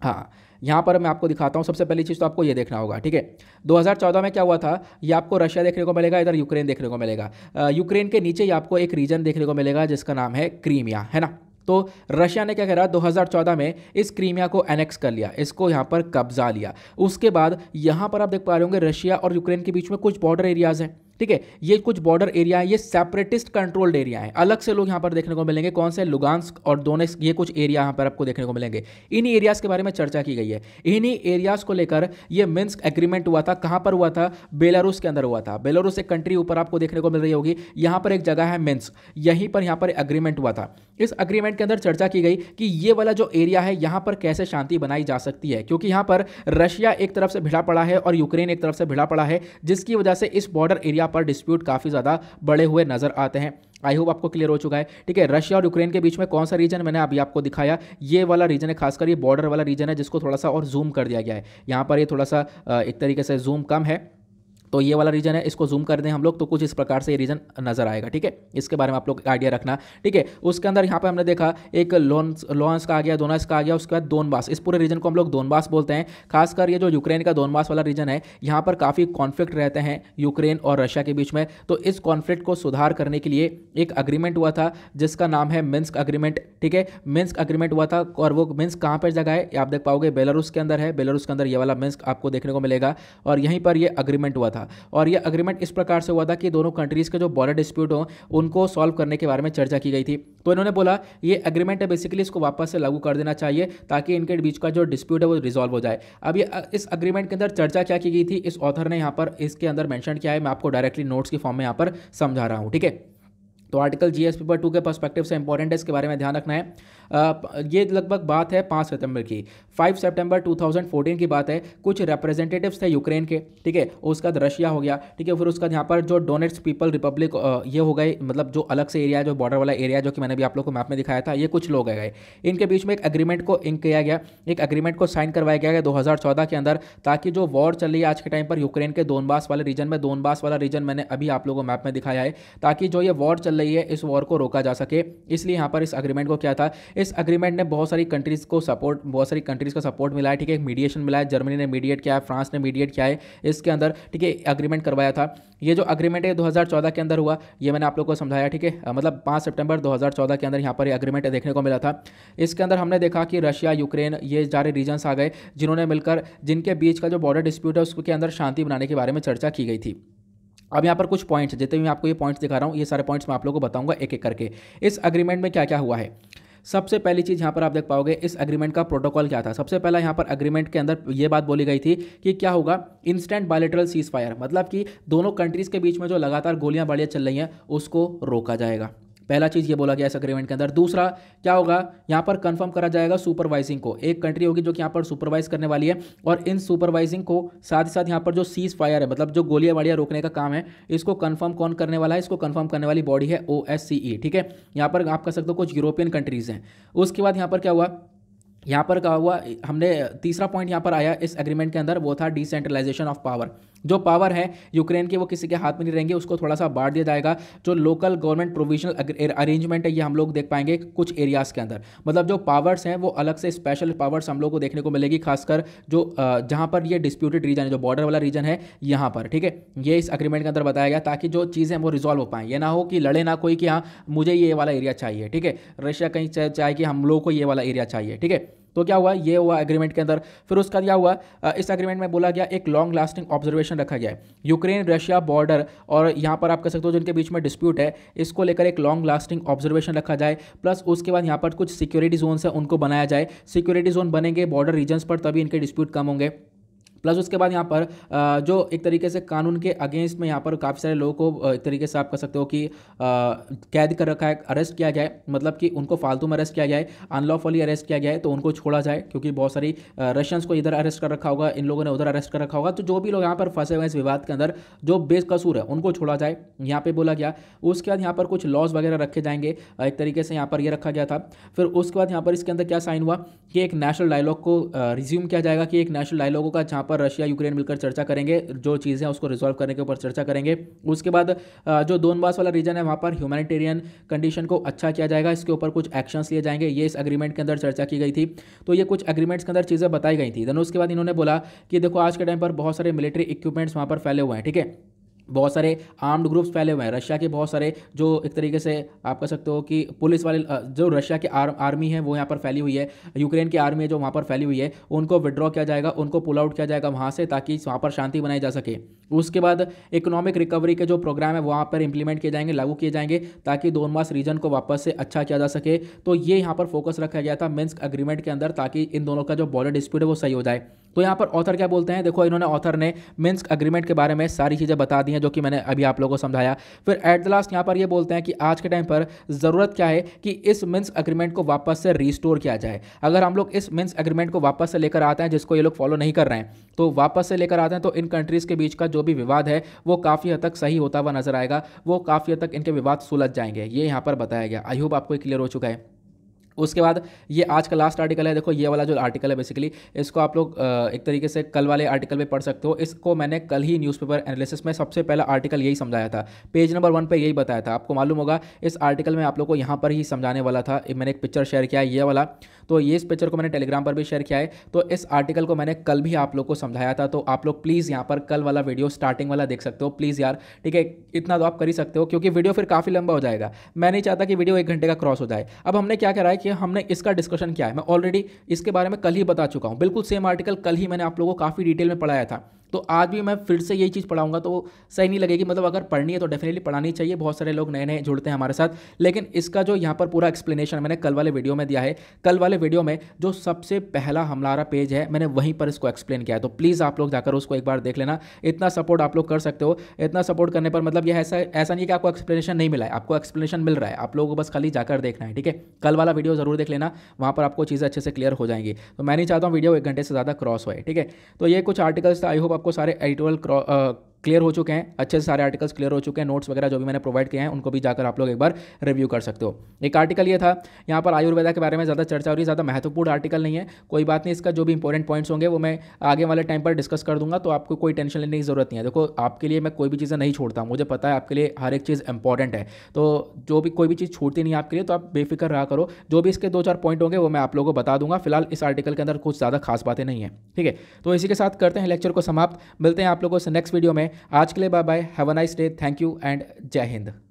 हाँ यहाँ पर मैं आपको दिखाता हूँ सबसे पहली चीज़ तो आपको ये देखना होगा ठीक है 2014 में क्या हुआ था ये आपको रशिया देखने को मिलेगा इधर यूक्रेन देखने को मिलेगा यूक्रेन के नीचे ही आपको एक रीजन देखने को मिलेगा जिसका नाम है क्रीमिया है ना तो रशिया ने क्या करा 2014 में इस क्रीमिया को एनेक्स कर लिया इसको यहाँ पर कब्जा लिया उसके बाद यहाँ पर आप देख पा रहे होंगे रशिया और यूक्रेन के बीच में कुछ बॉर्डर एरियाज़ हैं ठीक है ये कुछ बॉर्डर एरिया है ये सेपरेटिस्ट कंट्रोल्ड एरिया है अलग से लोग यहाँ पर देखने को मिलेंगे कौन से लुगांस्क और दोनों ये कुछ एरिया यहाँ पर आपको देखने को मिलेंगे इन एरियाज के बारे में चर्चा की गई है इन्हीं एरियाज को लेकर ये मिन्स एग्रीमेंट हुआ था कहाँ पर हुआ था बेलारूस के अंदर हुआ था बेलारूस एक कंट्री ऊपर आपको देखने को मिल रही होगी यहाँ पर एक जगह है मिन्स यहीं पर यहाँ पर एग्रीमेंट हुआ था इस अग्रीमेंट के अंदर चर्चा की गई कि ये वाला जो एरिया है यहाँ पर कैसे शांति बनाई जा सकती है क्योंकि यहाँ पर रशिया एक तरफ से भिड़ा पड़ा है और यूक्रेन एक तरफ से भिड़ा पड़ा है जिसकी वजह से इस बॉर्डर एरिया पर डिस्प्यूट काफ़ी ज़्यादा बढ़े हुए नज़र आते हैं आई होप आपको क्लियर हो चुका है ठीक है रशिया और यूक्रेन के बीच में कौन सा रीजन मैंने अभी आपको दिखाया ये वाला रीजन है खासकर ये बॉर्डर वाला रीजन है जिसको थोड़ा सा और जूम कर दिया गया है यहाँ पर ये थोड़ा सा एक तरीके से जूम कम है तो ये वाला रीजन है इसको जूम कर दें हम लोग तो कुछ इस प्रकार से ये रीजन नजर आएगा ठीक है इसके बारे में आप लोग आइडिया रखना ठीक है उसके अंदर यहाँ पर हमने देखा एक लॉन्स लॉन्स का आ गया दोनास का आ गया उसके बाद दोनबास इस पूरे रीजन को हम लोग दोनबास बोलते हैं खासकर ये जो यूक्रेन का दोनबास वाला रीजन है यहाँ पर काफ़ी कॉन्फ्लिक्ट रहते हैं यूक्रेन और रशिया के बीच में तो इस कॉन्फ्लिक्ट को सुधार करने के लिए एक अग्रीमेंट हुआ था जिसका नाम है मिन्स्क अग्रीमेंट ठीक है मिन्स्क अग्रीमेंट हुआ था और वो मिन्स्क कहाँ पर जगह है आप देख पाओगे बेलारूस के अंदर है बेलारूस के अंदर ये वाला मिन्स्क आपको देखने को मिलेगा और यहीं पर ये अग्रीमेंट हुआ था था और यह अग्रीमेंट इस प्रकार से हुआ था कि दोनों कंट्रीज़ के जो बॉर्डर डिस्प्यूट हों उनको सॉल्व करने के बारे में चर्चा की गई थी तो इन्होंने बोला ये अग्रीमेंट है बेसिकली इसको वापस से लागू कर देना चाहिए ताकि इनके बीच का जो डिस्प्यूट है वो रिजॉल्व हो जाए अब ये इस अग्रीमेंट के अंदर चर्चा क्या की गई थी इस ऑथर ने यहाँ पर इसके अंदर मैंशन किया है मैं आपको डायरेक्टली नोट्स के फॉर्म में यहाँ पर समझा रहा हूँ ठीक है तो आर्टिकल जीएस पेपर टू के पर्सपेक्टिव से इंपॉर्टेंट है इसके बारे में ध्यान रखना है ये लगभग बात है पाँच सितंबर की फाइव सितंबर 2014 की बात है कुछ रिप्रेजेंटेटिव्स थे यूक्रेन के ठीक है उसका रशिया हो गया ठीक है फिर उसका यहाँ पर जो डोनेट्स पीपल रिपब्लिक ये हो गए मतलब जो अलग से एरिया जो बॉर्डर वाला एरिया जो कि मैंने भी आप लोग को मैप में दिखाया था ये कुछ लोग गए इनके बीच में एक अग्रीमेंट को इंक किया गया एक अग्रीमेंट को साइन करवाया गया दो हजार के अंदर ताकि जो वॉर चल रही है आज के टाइम पर यूक्रेन के दोनबास वाले रीजन में दोनबास वाला रीजन मैंने अभी आप लोगों को मैप में दिखाया है ताकि जो ये वॉर चल रही है इस वॉर को रोका जा सके इसलिए यहाँ पर इस अग्रीमेंट को क्या था इस अग्रीमेंट ने बहुत सारी कंट्रीज़ को सपोर्ट बहुत सारी कंट्रीज़ का सपोर्ट मिला है ठीक है एक मीडिएशन मिला है जर्मनी ने मीडिएट किया है फ्रांस ने मीडिएट किया है इसके अंदर ठीक है अग्रीमेंट करवाया था ये जो अग्रीमेंट है 2014 के अंदर हुआ ये मैंने आप लोग को समझाया ठीक है मतलब 5 सितंबर 2014 के अंदर यहाँ पर अग्रीमेंट देखने को मिला था इसके अंदर हमने देखा कि रशिया यूक्रेन ये सारे रीजन्स आ गए जिन्होंने मिलकर जिनके बीच का जो बॉर्डर डिस्प्यूट है उसके अंदर शांति बनाने के बारे में चर्चा की गई थी अब यहाँ पर कुछ पॉइंट्स जितने भी मैं आपको ये पॉइंट्स दिखा रहा हूँ ये सारे पॉइंट्स मैं आप लोगों को बताऊंगा एक एक करके इस अग्रीमेंट में क्या क्या हुआ है सबसे पहली चीज़ यहाँ पर आप देख पाओगे इस अग्रीमेंट का प्रोटोकॉल क्या था सबसे पहला यहाँ पर अग्रीमेंट के अंदर ये बात बोली गई थी कि क्या होगा इंस्टेंट बायोलिटरल सीज फायर मतलब कि दोनों कंट्रीज़ के बीच में जो लगातार गोलियां बाड़ियाँ चल रही हैं उसको रोका जाएगा पहला चीज़ ये बोला गया इस अग्रीमेंट के अंदर दूसरा क्या होगा यहाँ पर कंफर्म करा जाएगा सुपरवाइजिंग को एक कंट्री होगी जो कि यहाँ पर सुपरवाइज करने वाली है और इन सुपरवाइजिंग को साथ ही साथ यहाँ पर जो सीज फायर है मतलब जो गोलियाँ वाड़ियाँ रोकने का काम है इसको कन्फर्म कौन करने वाला है इसको कन्फर्म करने वाली बॉडी है ओ e, ठीक है यहाँ पर आप कह सकते हो कुछ यूरोपियन कंट्रीज़ हैं उसके बाद यहाँ पर क्या हुआ यहाँ पर कहा हुआ हमने तीसरा पॉइंट यहाँ पर आया इस एग्रीमेंट के अंदर वो था डिसेंट्रलाइजेशन ऑफ पावर जो पावर है यूक्रेन के वो किसी के हाथ में नहीं रहेंगे उसको थोड़ा सा बांट दिया जाएगा जो लोकल गवर्नमेंट प्रोविजनल अरेंजमेंट है ये हम लोग देख पाएंगे कुछ एरियाज़ के अंदर मतलब जो पावर्स हैं वो अलग से स्पेशल पावर्स हम लोग को देखने को मिलेगी खासकर जो जहाँ पर ये डिस्प्यूटेड रीजन है जो बॉर्डर वाला रीजन है यहाँ पर ठीक है ये इस अग्रीमेंट के अंदर बताया गया ताकि जो चीज़ें वो रिजॉल्व हो पाएँ ये ना हो कि लड़े ना कोई कि हाँ मुझे ये वाला एरिया चाहिए ठीक है रशिया कहीं चाहे कि हम लोग को ये वाला एरिया चाहिए ठीक है तो क्या हुआ ये हुआ एग्रीमेंट के अंदर फिर उसका क्या हुआ इस एग्रीमेंट में बोला गया एक लॉन्ग लास्टिंग ऑब्जर्वेशन रखा गया है यूक्रेन रशिया बॉर्डर और यहाँ पर आप कह सकते हो जिनके बीच में डिस्प्यूट है इसको लेकर एक लॉन्ग लास्टिंग ऑब्जर्वेशन रखा जाए प्लस उसके बाद यहाँ पर कुछ सिक्योरिटी जोन है उनको बनाया जाए सिक्योरिटी जोन बनेंगे बॉर्डर रीजन्स पर तभी इनके डिस्प्यूट कम होंगे प्लस उसके बाद यहाँ पर जो एक तरीके से कानून के अगेंस्ट में यहाँ पर काफ़ी सारे लोगों को एक तरीके से आप कह सकते हो कि कैद कर रखा है अरेस्ट किया गया है मतलब कि उनको फालतू में अरेस्ट किया गया है अनलॉफुली अरेस्ट किया गया है तो उनको छोड़ा जाए क्योंकि बहुत सारी रशियंस को इधर अरेस्ट कर रखा होगा इन लोगों ने उधर अरेस्ट कर रखा होगा तो जो भी लोग यहाँ पर फंसे हुए इस विवाद के अंदर जो बेकसूर है उनको छोड़ा जाए यहाँ पर बोला गया उसके बाद यहाँ पर कुछ लॉज वगैरह रखे जाएंगे एक तरीके से यहाँ पर ये रखा गया था फिर उसके बाद यहाँ पर इसके अंदर क्या साइन हुआ कि एक नेशनल डायलॉग को रिज्यूम किया जाएगा कि एक नेशनल डायलॉगों का जहाँ पर पर रशिया यूक्रेन मिलकर चर्चा करेंगे जो चीज़ें उसको रिजॉल्व करने के ऊपर चर्चा करेंगे उसके बाद जो दोनबास वाला रीजन है वहाँ पर ह्यूमैनिटेरियन कंडीशन को अच्छा किया जाएगा इसके ऊपर कुछ एक्शंस लिए जाएंगे ये इस अग्रीमेंट के अंदर चर्चा की गई थी तो ये कुछ अग्रीमेंट्स के अंदर चीज़ें बताई गई थी देन उसके बाद इन्होंने बोला कि देखो आज के टाइम पर बहुत सारे मिलिट्री इक्विपमेंट्स वहाँ पर फैले हुए हैं ठीक है बहुत सारे आर्म्ड ग्रुप्स फैले हुए हैं रशिया के बहुत सारे जो एक तरीके से आप कह सकते हो कि पुलिस वाले जो रशिया के आर, आर्मी है वो यहाँ पर फैली हुई है यूक्रेन की आर्मी है जो वहाँ पर फैली हुई है उनको विड्रॉ किया जाएगा उनको पुल आउट किया जाएगा वहाँ से ताकि वहाँ पर शांति बनाई जा सके उसके बाद इकोनॉमिक रिकवरी के जो प्रोग्राम है वहाँ पर इंप्लीमेंट किए जाएंगे लागू किए जाएंगे ताकि दोनमास रीजन को वापस से अच्छा किया जा सके तो ये यहाँ पर फोकस रखा गया था मिन्स अग्रीमेंट के अंदर ताकि इन दोनों का जो बॉर्डर डिस्प्यूट है वो सही हो जाए तो यहाँ पर ऑथर क्या बोलते हैं देखो इन्होंने ऑथर ने मिन्स्क अग्रीमेंट के बारे में सारी चीज़ें बता दी हैं जो कि मैंने अभी आप लोगों को समझाया फिर एट द लास्ट यहाँ पर ये यह बोलते हैं कि आज के टाइम पर ज़रूरत क्या है कि इस मिन्स अग्रीमेंट को वापस से रिस्टोर किया जाए अगर हम लोग इस मिन्स अग्रीमेंट को वापस से लेकर आते हैं जिसको ये लोग फॉलो नहीं कर रहे हैं तो वापस से लेकर आते हैं तो इन कंट्रीज़ के बीच का जो भी विवाद है वो काफ़ी हद तक सही होता हुआ नजर आएगा वो काफ़ी हद तक इनके विवाद सुलझ जाएंगे ये यहाँ पर बताया गया आई होप आपको क्लियर हो चुका है उसके बाद ये आज का लास्ट आर्टिकल है देखो ये वाला जो आर्टिकल है बेसिकली इसको आप लोग एक तरीके से कल वाले आर्टिकल में पढ़ सकते हो इसको मैंने कल ही न्यूज़पेपर एनालिसिस में सबसे पहला आर्टिकल यही समझाया था पेज नंबर वन पे यही बताया था आपको मालूम होगा इस आर्टिकल में आप लोग को यहाँ पर ही समझाने वाला था मैंने एक पिक्चर शेयर किया ये वाला तो ये इस पिक्चर को मैंने टेलीग्राम पर भी शेयर किया है तो इस आर्टिकल को मैंने कल भी आप लोग को समझाया था तो आप लोग प्लीज़ यहाँ पर कल वाला वीडियो स्टार्टिंग वाला देख सकते हो प्लीज़ यार ठीक है इतना तो आप कर ही सकते हो क्योंकि वीडियो फिर काफ़ी लंबा हो जाएगा मैं नहीं चाहता कि वीडियो एक घंटे का क्रॉस हो जाए अब हमने क्या करा है कि हमने इसका डिस्कशन किया है मैं ऑलरेडी इसके बारे में कल ही बता चुका हूँ बिल्कुल सेम आर्टिकल कल ही मैंने आप लोगों को काफ़ी डिटेल में पढ़ाया था तो आज भी मैं फिर से यही चीज़ पढ़ाऊँगा तो सही नहीं लगेगी मतलब अगर पढ़नी है तो डेफिनेटली पढ़ानी चाहिए बहुत सारे लोग नए नए जुड़ते हैं हमारे साथ लेकिन इसका जो यहाँ पर पूरा एक्सप्लेनेशन मैंने कल वाले वीडियो में दिया है कल वाले वीडियो में जो सबसे पहला हमारा पेज है मैंने वहीं पर इसको एक्सप्लेन किया है तो प्लीज़ आप लोग जाकर उसको एक बार देख लेना इतना सपोर्ट आप लोग कर सकते हो इतना सपोर्ट करने पर मतलब यह ऐसा ऐसा नहीं कि आपको एक्सप्लेनेशन नहीं मिला है आपको एक्सप्लेनेशन मिल रहा है आप लोगों को बस खाली जाकर देखना है ठीक है कल वाला वीडियो ज़रूर देख लेना वहाँ पर आपको चीज़ें अच्छे से क्लियर हो जाएंगी तो मैं नहीं चाहता हूँ वीडियो एक घंटे से ज़्यादा क्रॉस होए ठीक है तो ये कुछ आर्टिकल्स था आई होप आपको सारे एडिटोरियल क्लियर हो चुके हैं अच्छे से सारे आर्टिकल्स क्लियर हो चुके हैं नोट्स वगैरह जो भी मैंने प्रोवाइड किए हैं उनको भी जाकर आप लोग एक बार रिव्यू कर सकते हो एक आर्टिकल ये था यहाँ पर आयुर्वेदा के बारे में ज़्यादा चर्चा हो रही ज़्यादा महत्वपूर्ण आर्टिकल नहीं है कोई बात नहीं इसका जो भी इंपॉर्टेंट पॉइंट्स होंगे वो मैं आगे वाले टाइम पर डिस्कस कर दूंगा तो आपको कोई टेंशन लेने की ज़रूरत नहीं है देखो आपके लिए मैं कोई भी चीज़ें नहीं छोड़ता मुझे पता है आपके लिए हर एक चीज़ इंपॉर्टेंट है तो जो भी कोई भी चीज़ छूटती नहीं आपके लिए तो आप बेफिक्र रहा करो जो भी इसके दो चार पॉइंट होंगे वो मैं आप लोगों को बता दूंगा फिलहाल इस आर्टिकल के अंदर कुछ ज़्यादा खास बातें नहीं है ठीक है तो इसी के साथ करते हैं लेक्चर को समाप्त मिलते हैं आप लोगों से नेक्स्ट वीडियो में आज के लिए bye bye have a nice day thank you and जय हिंद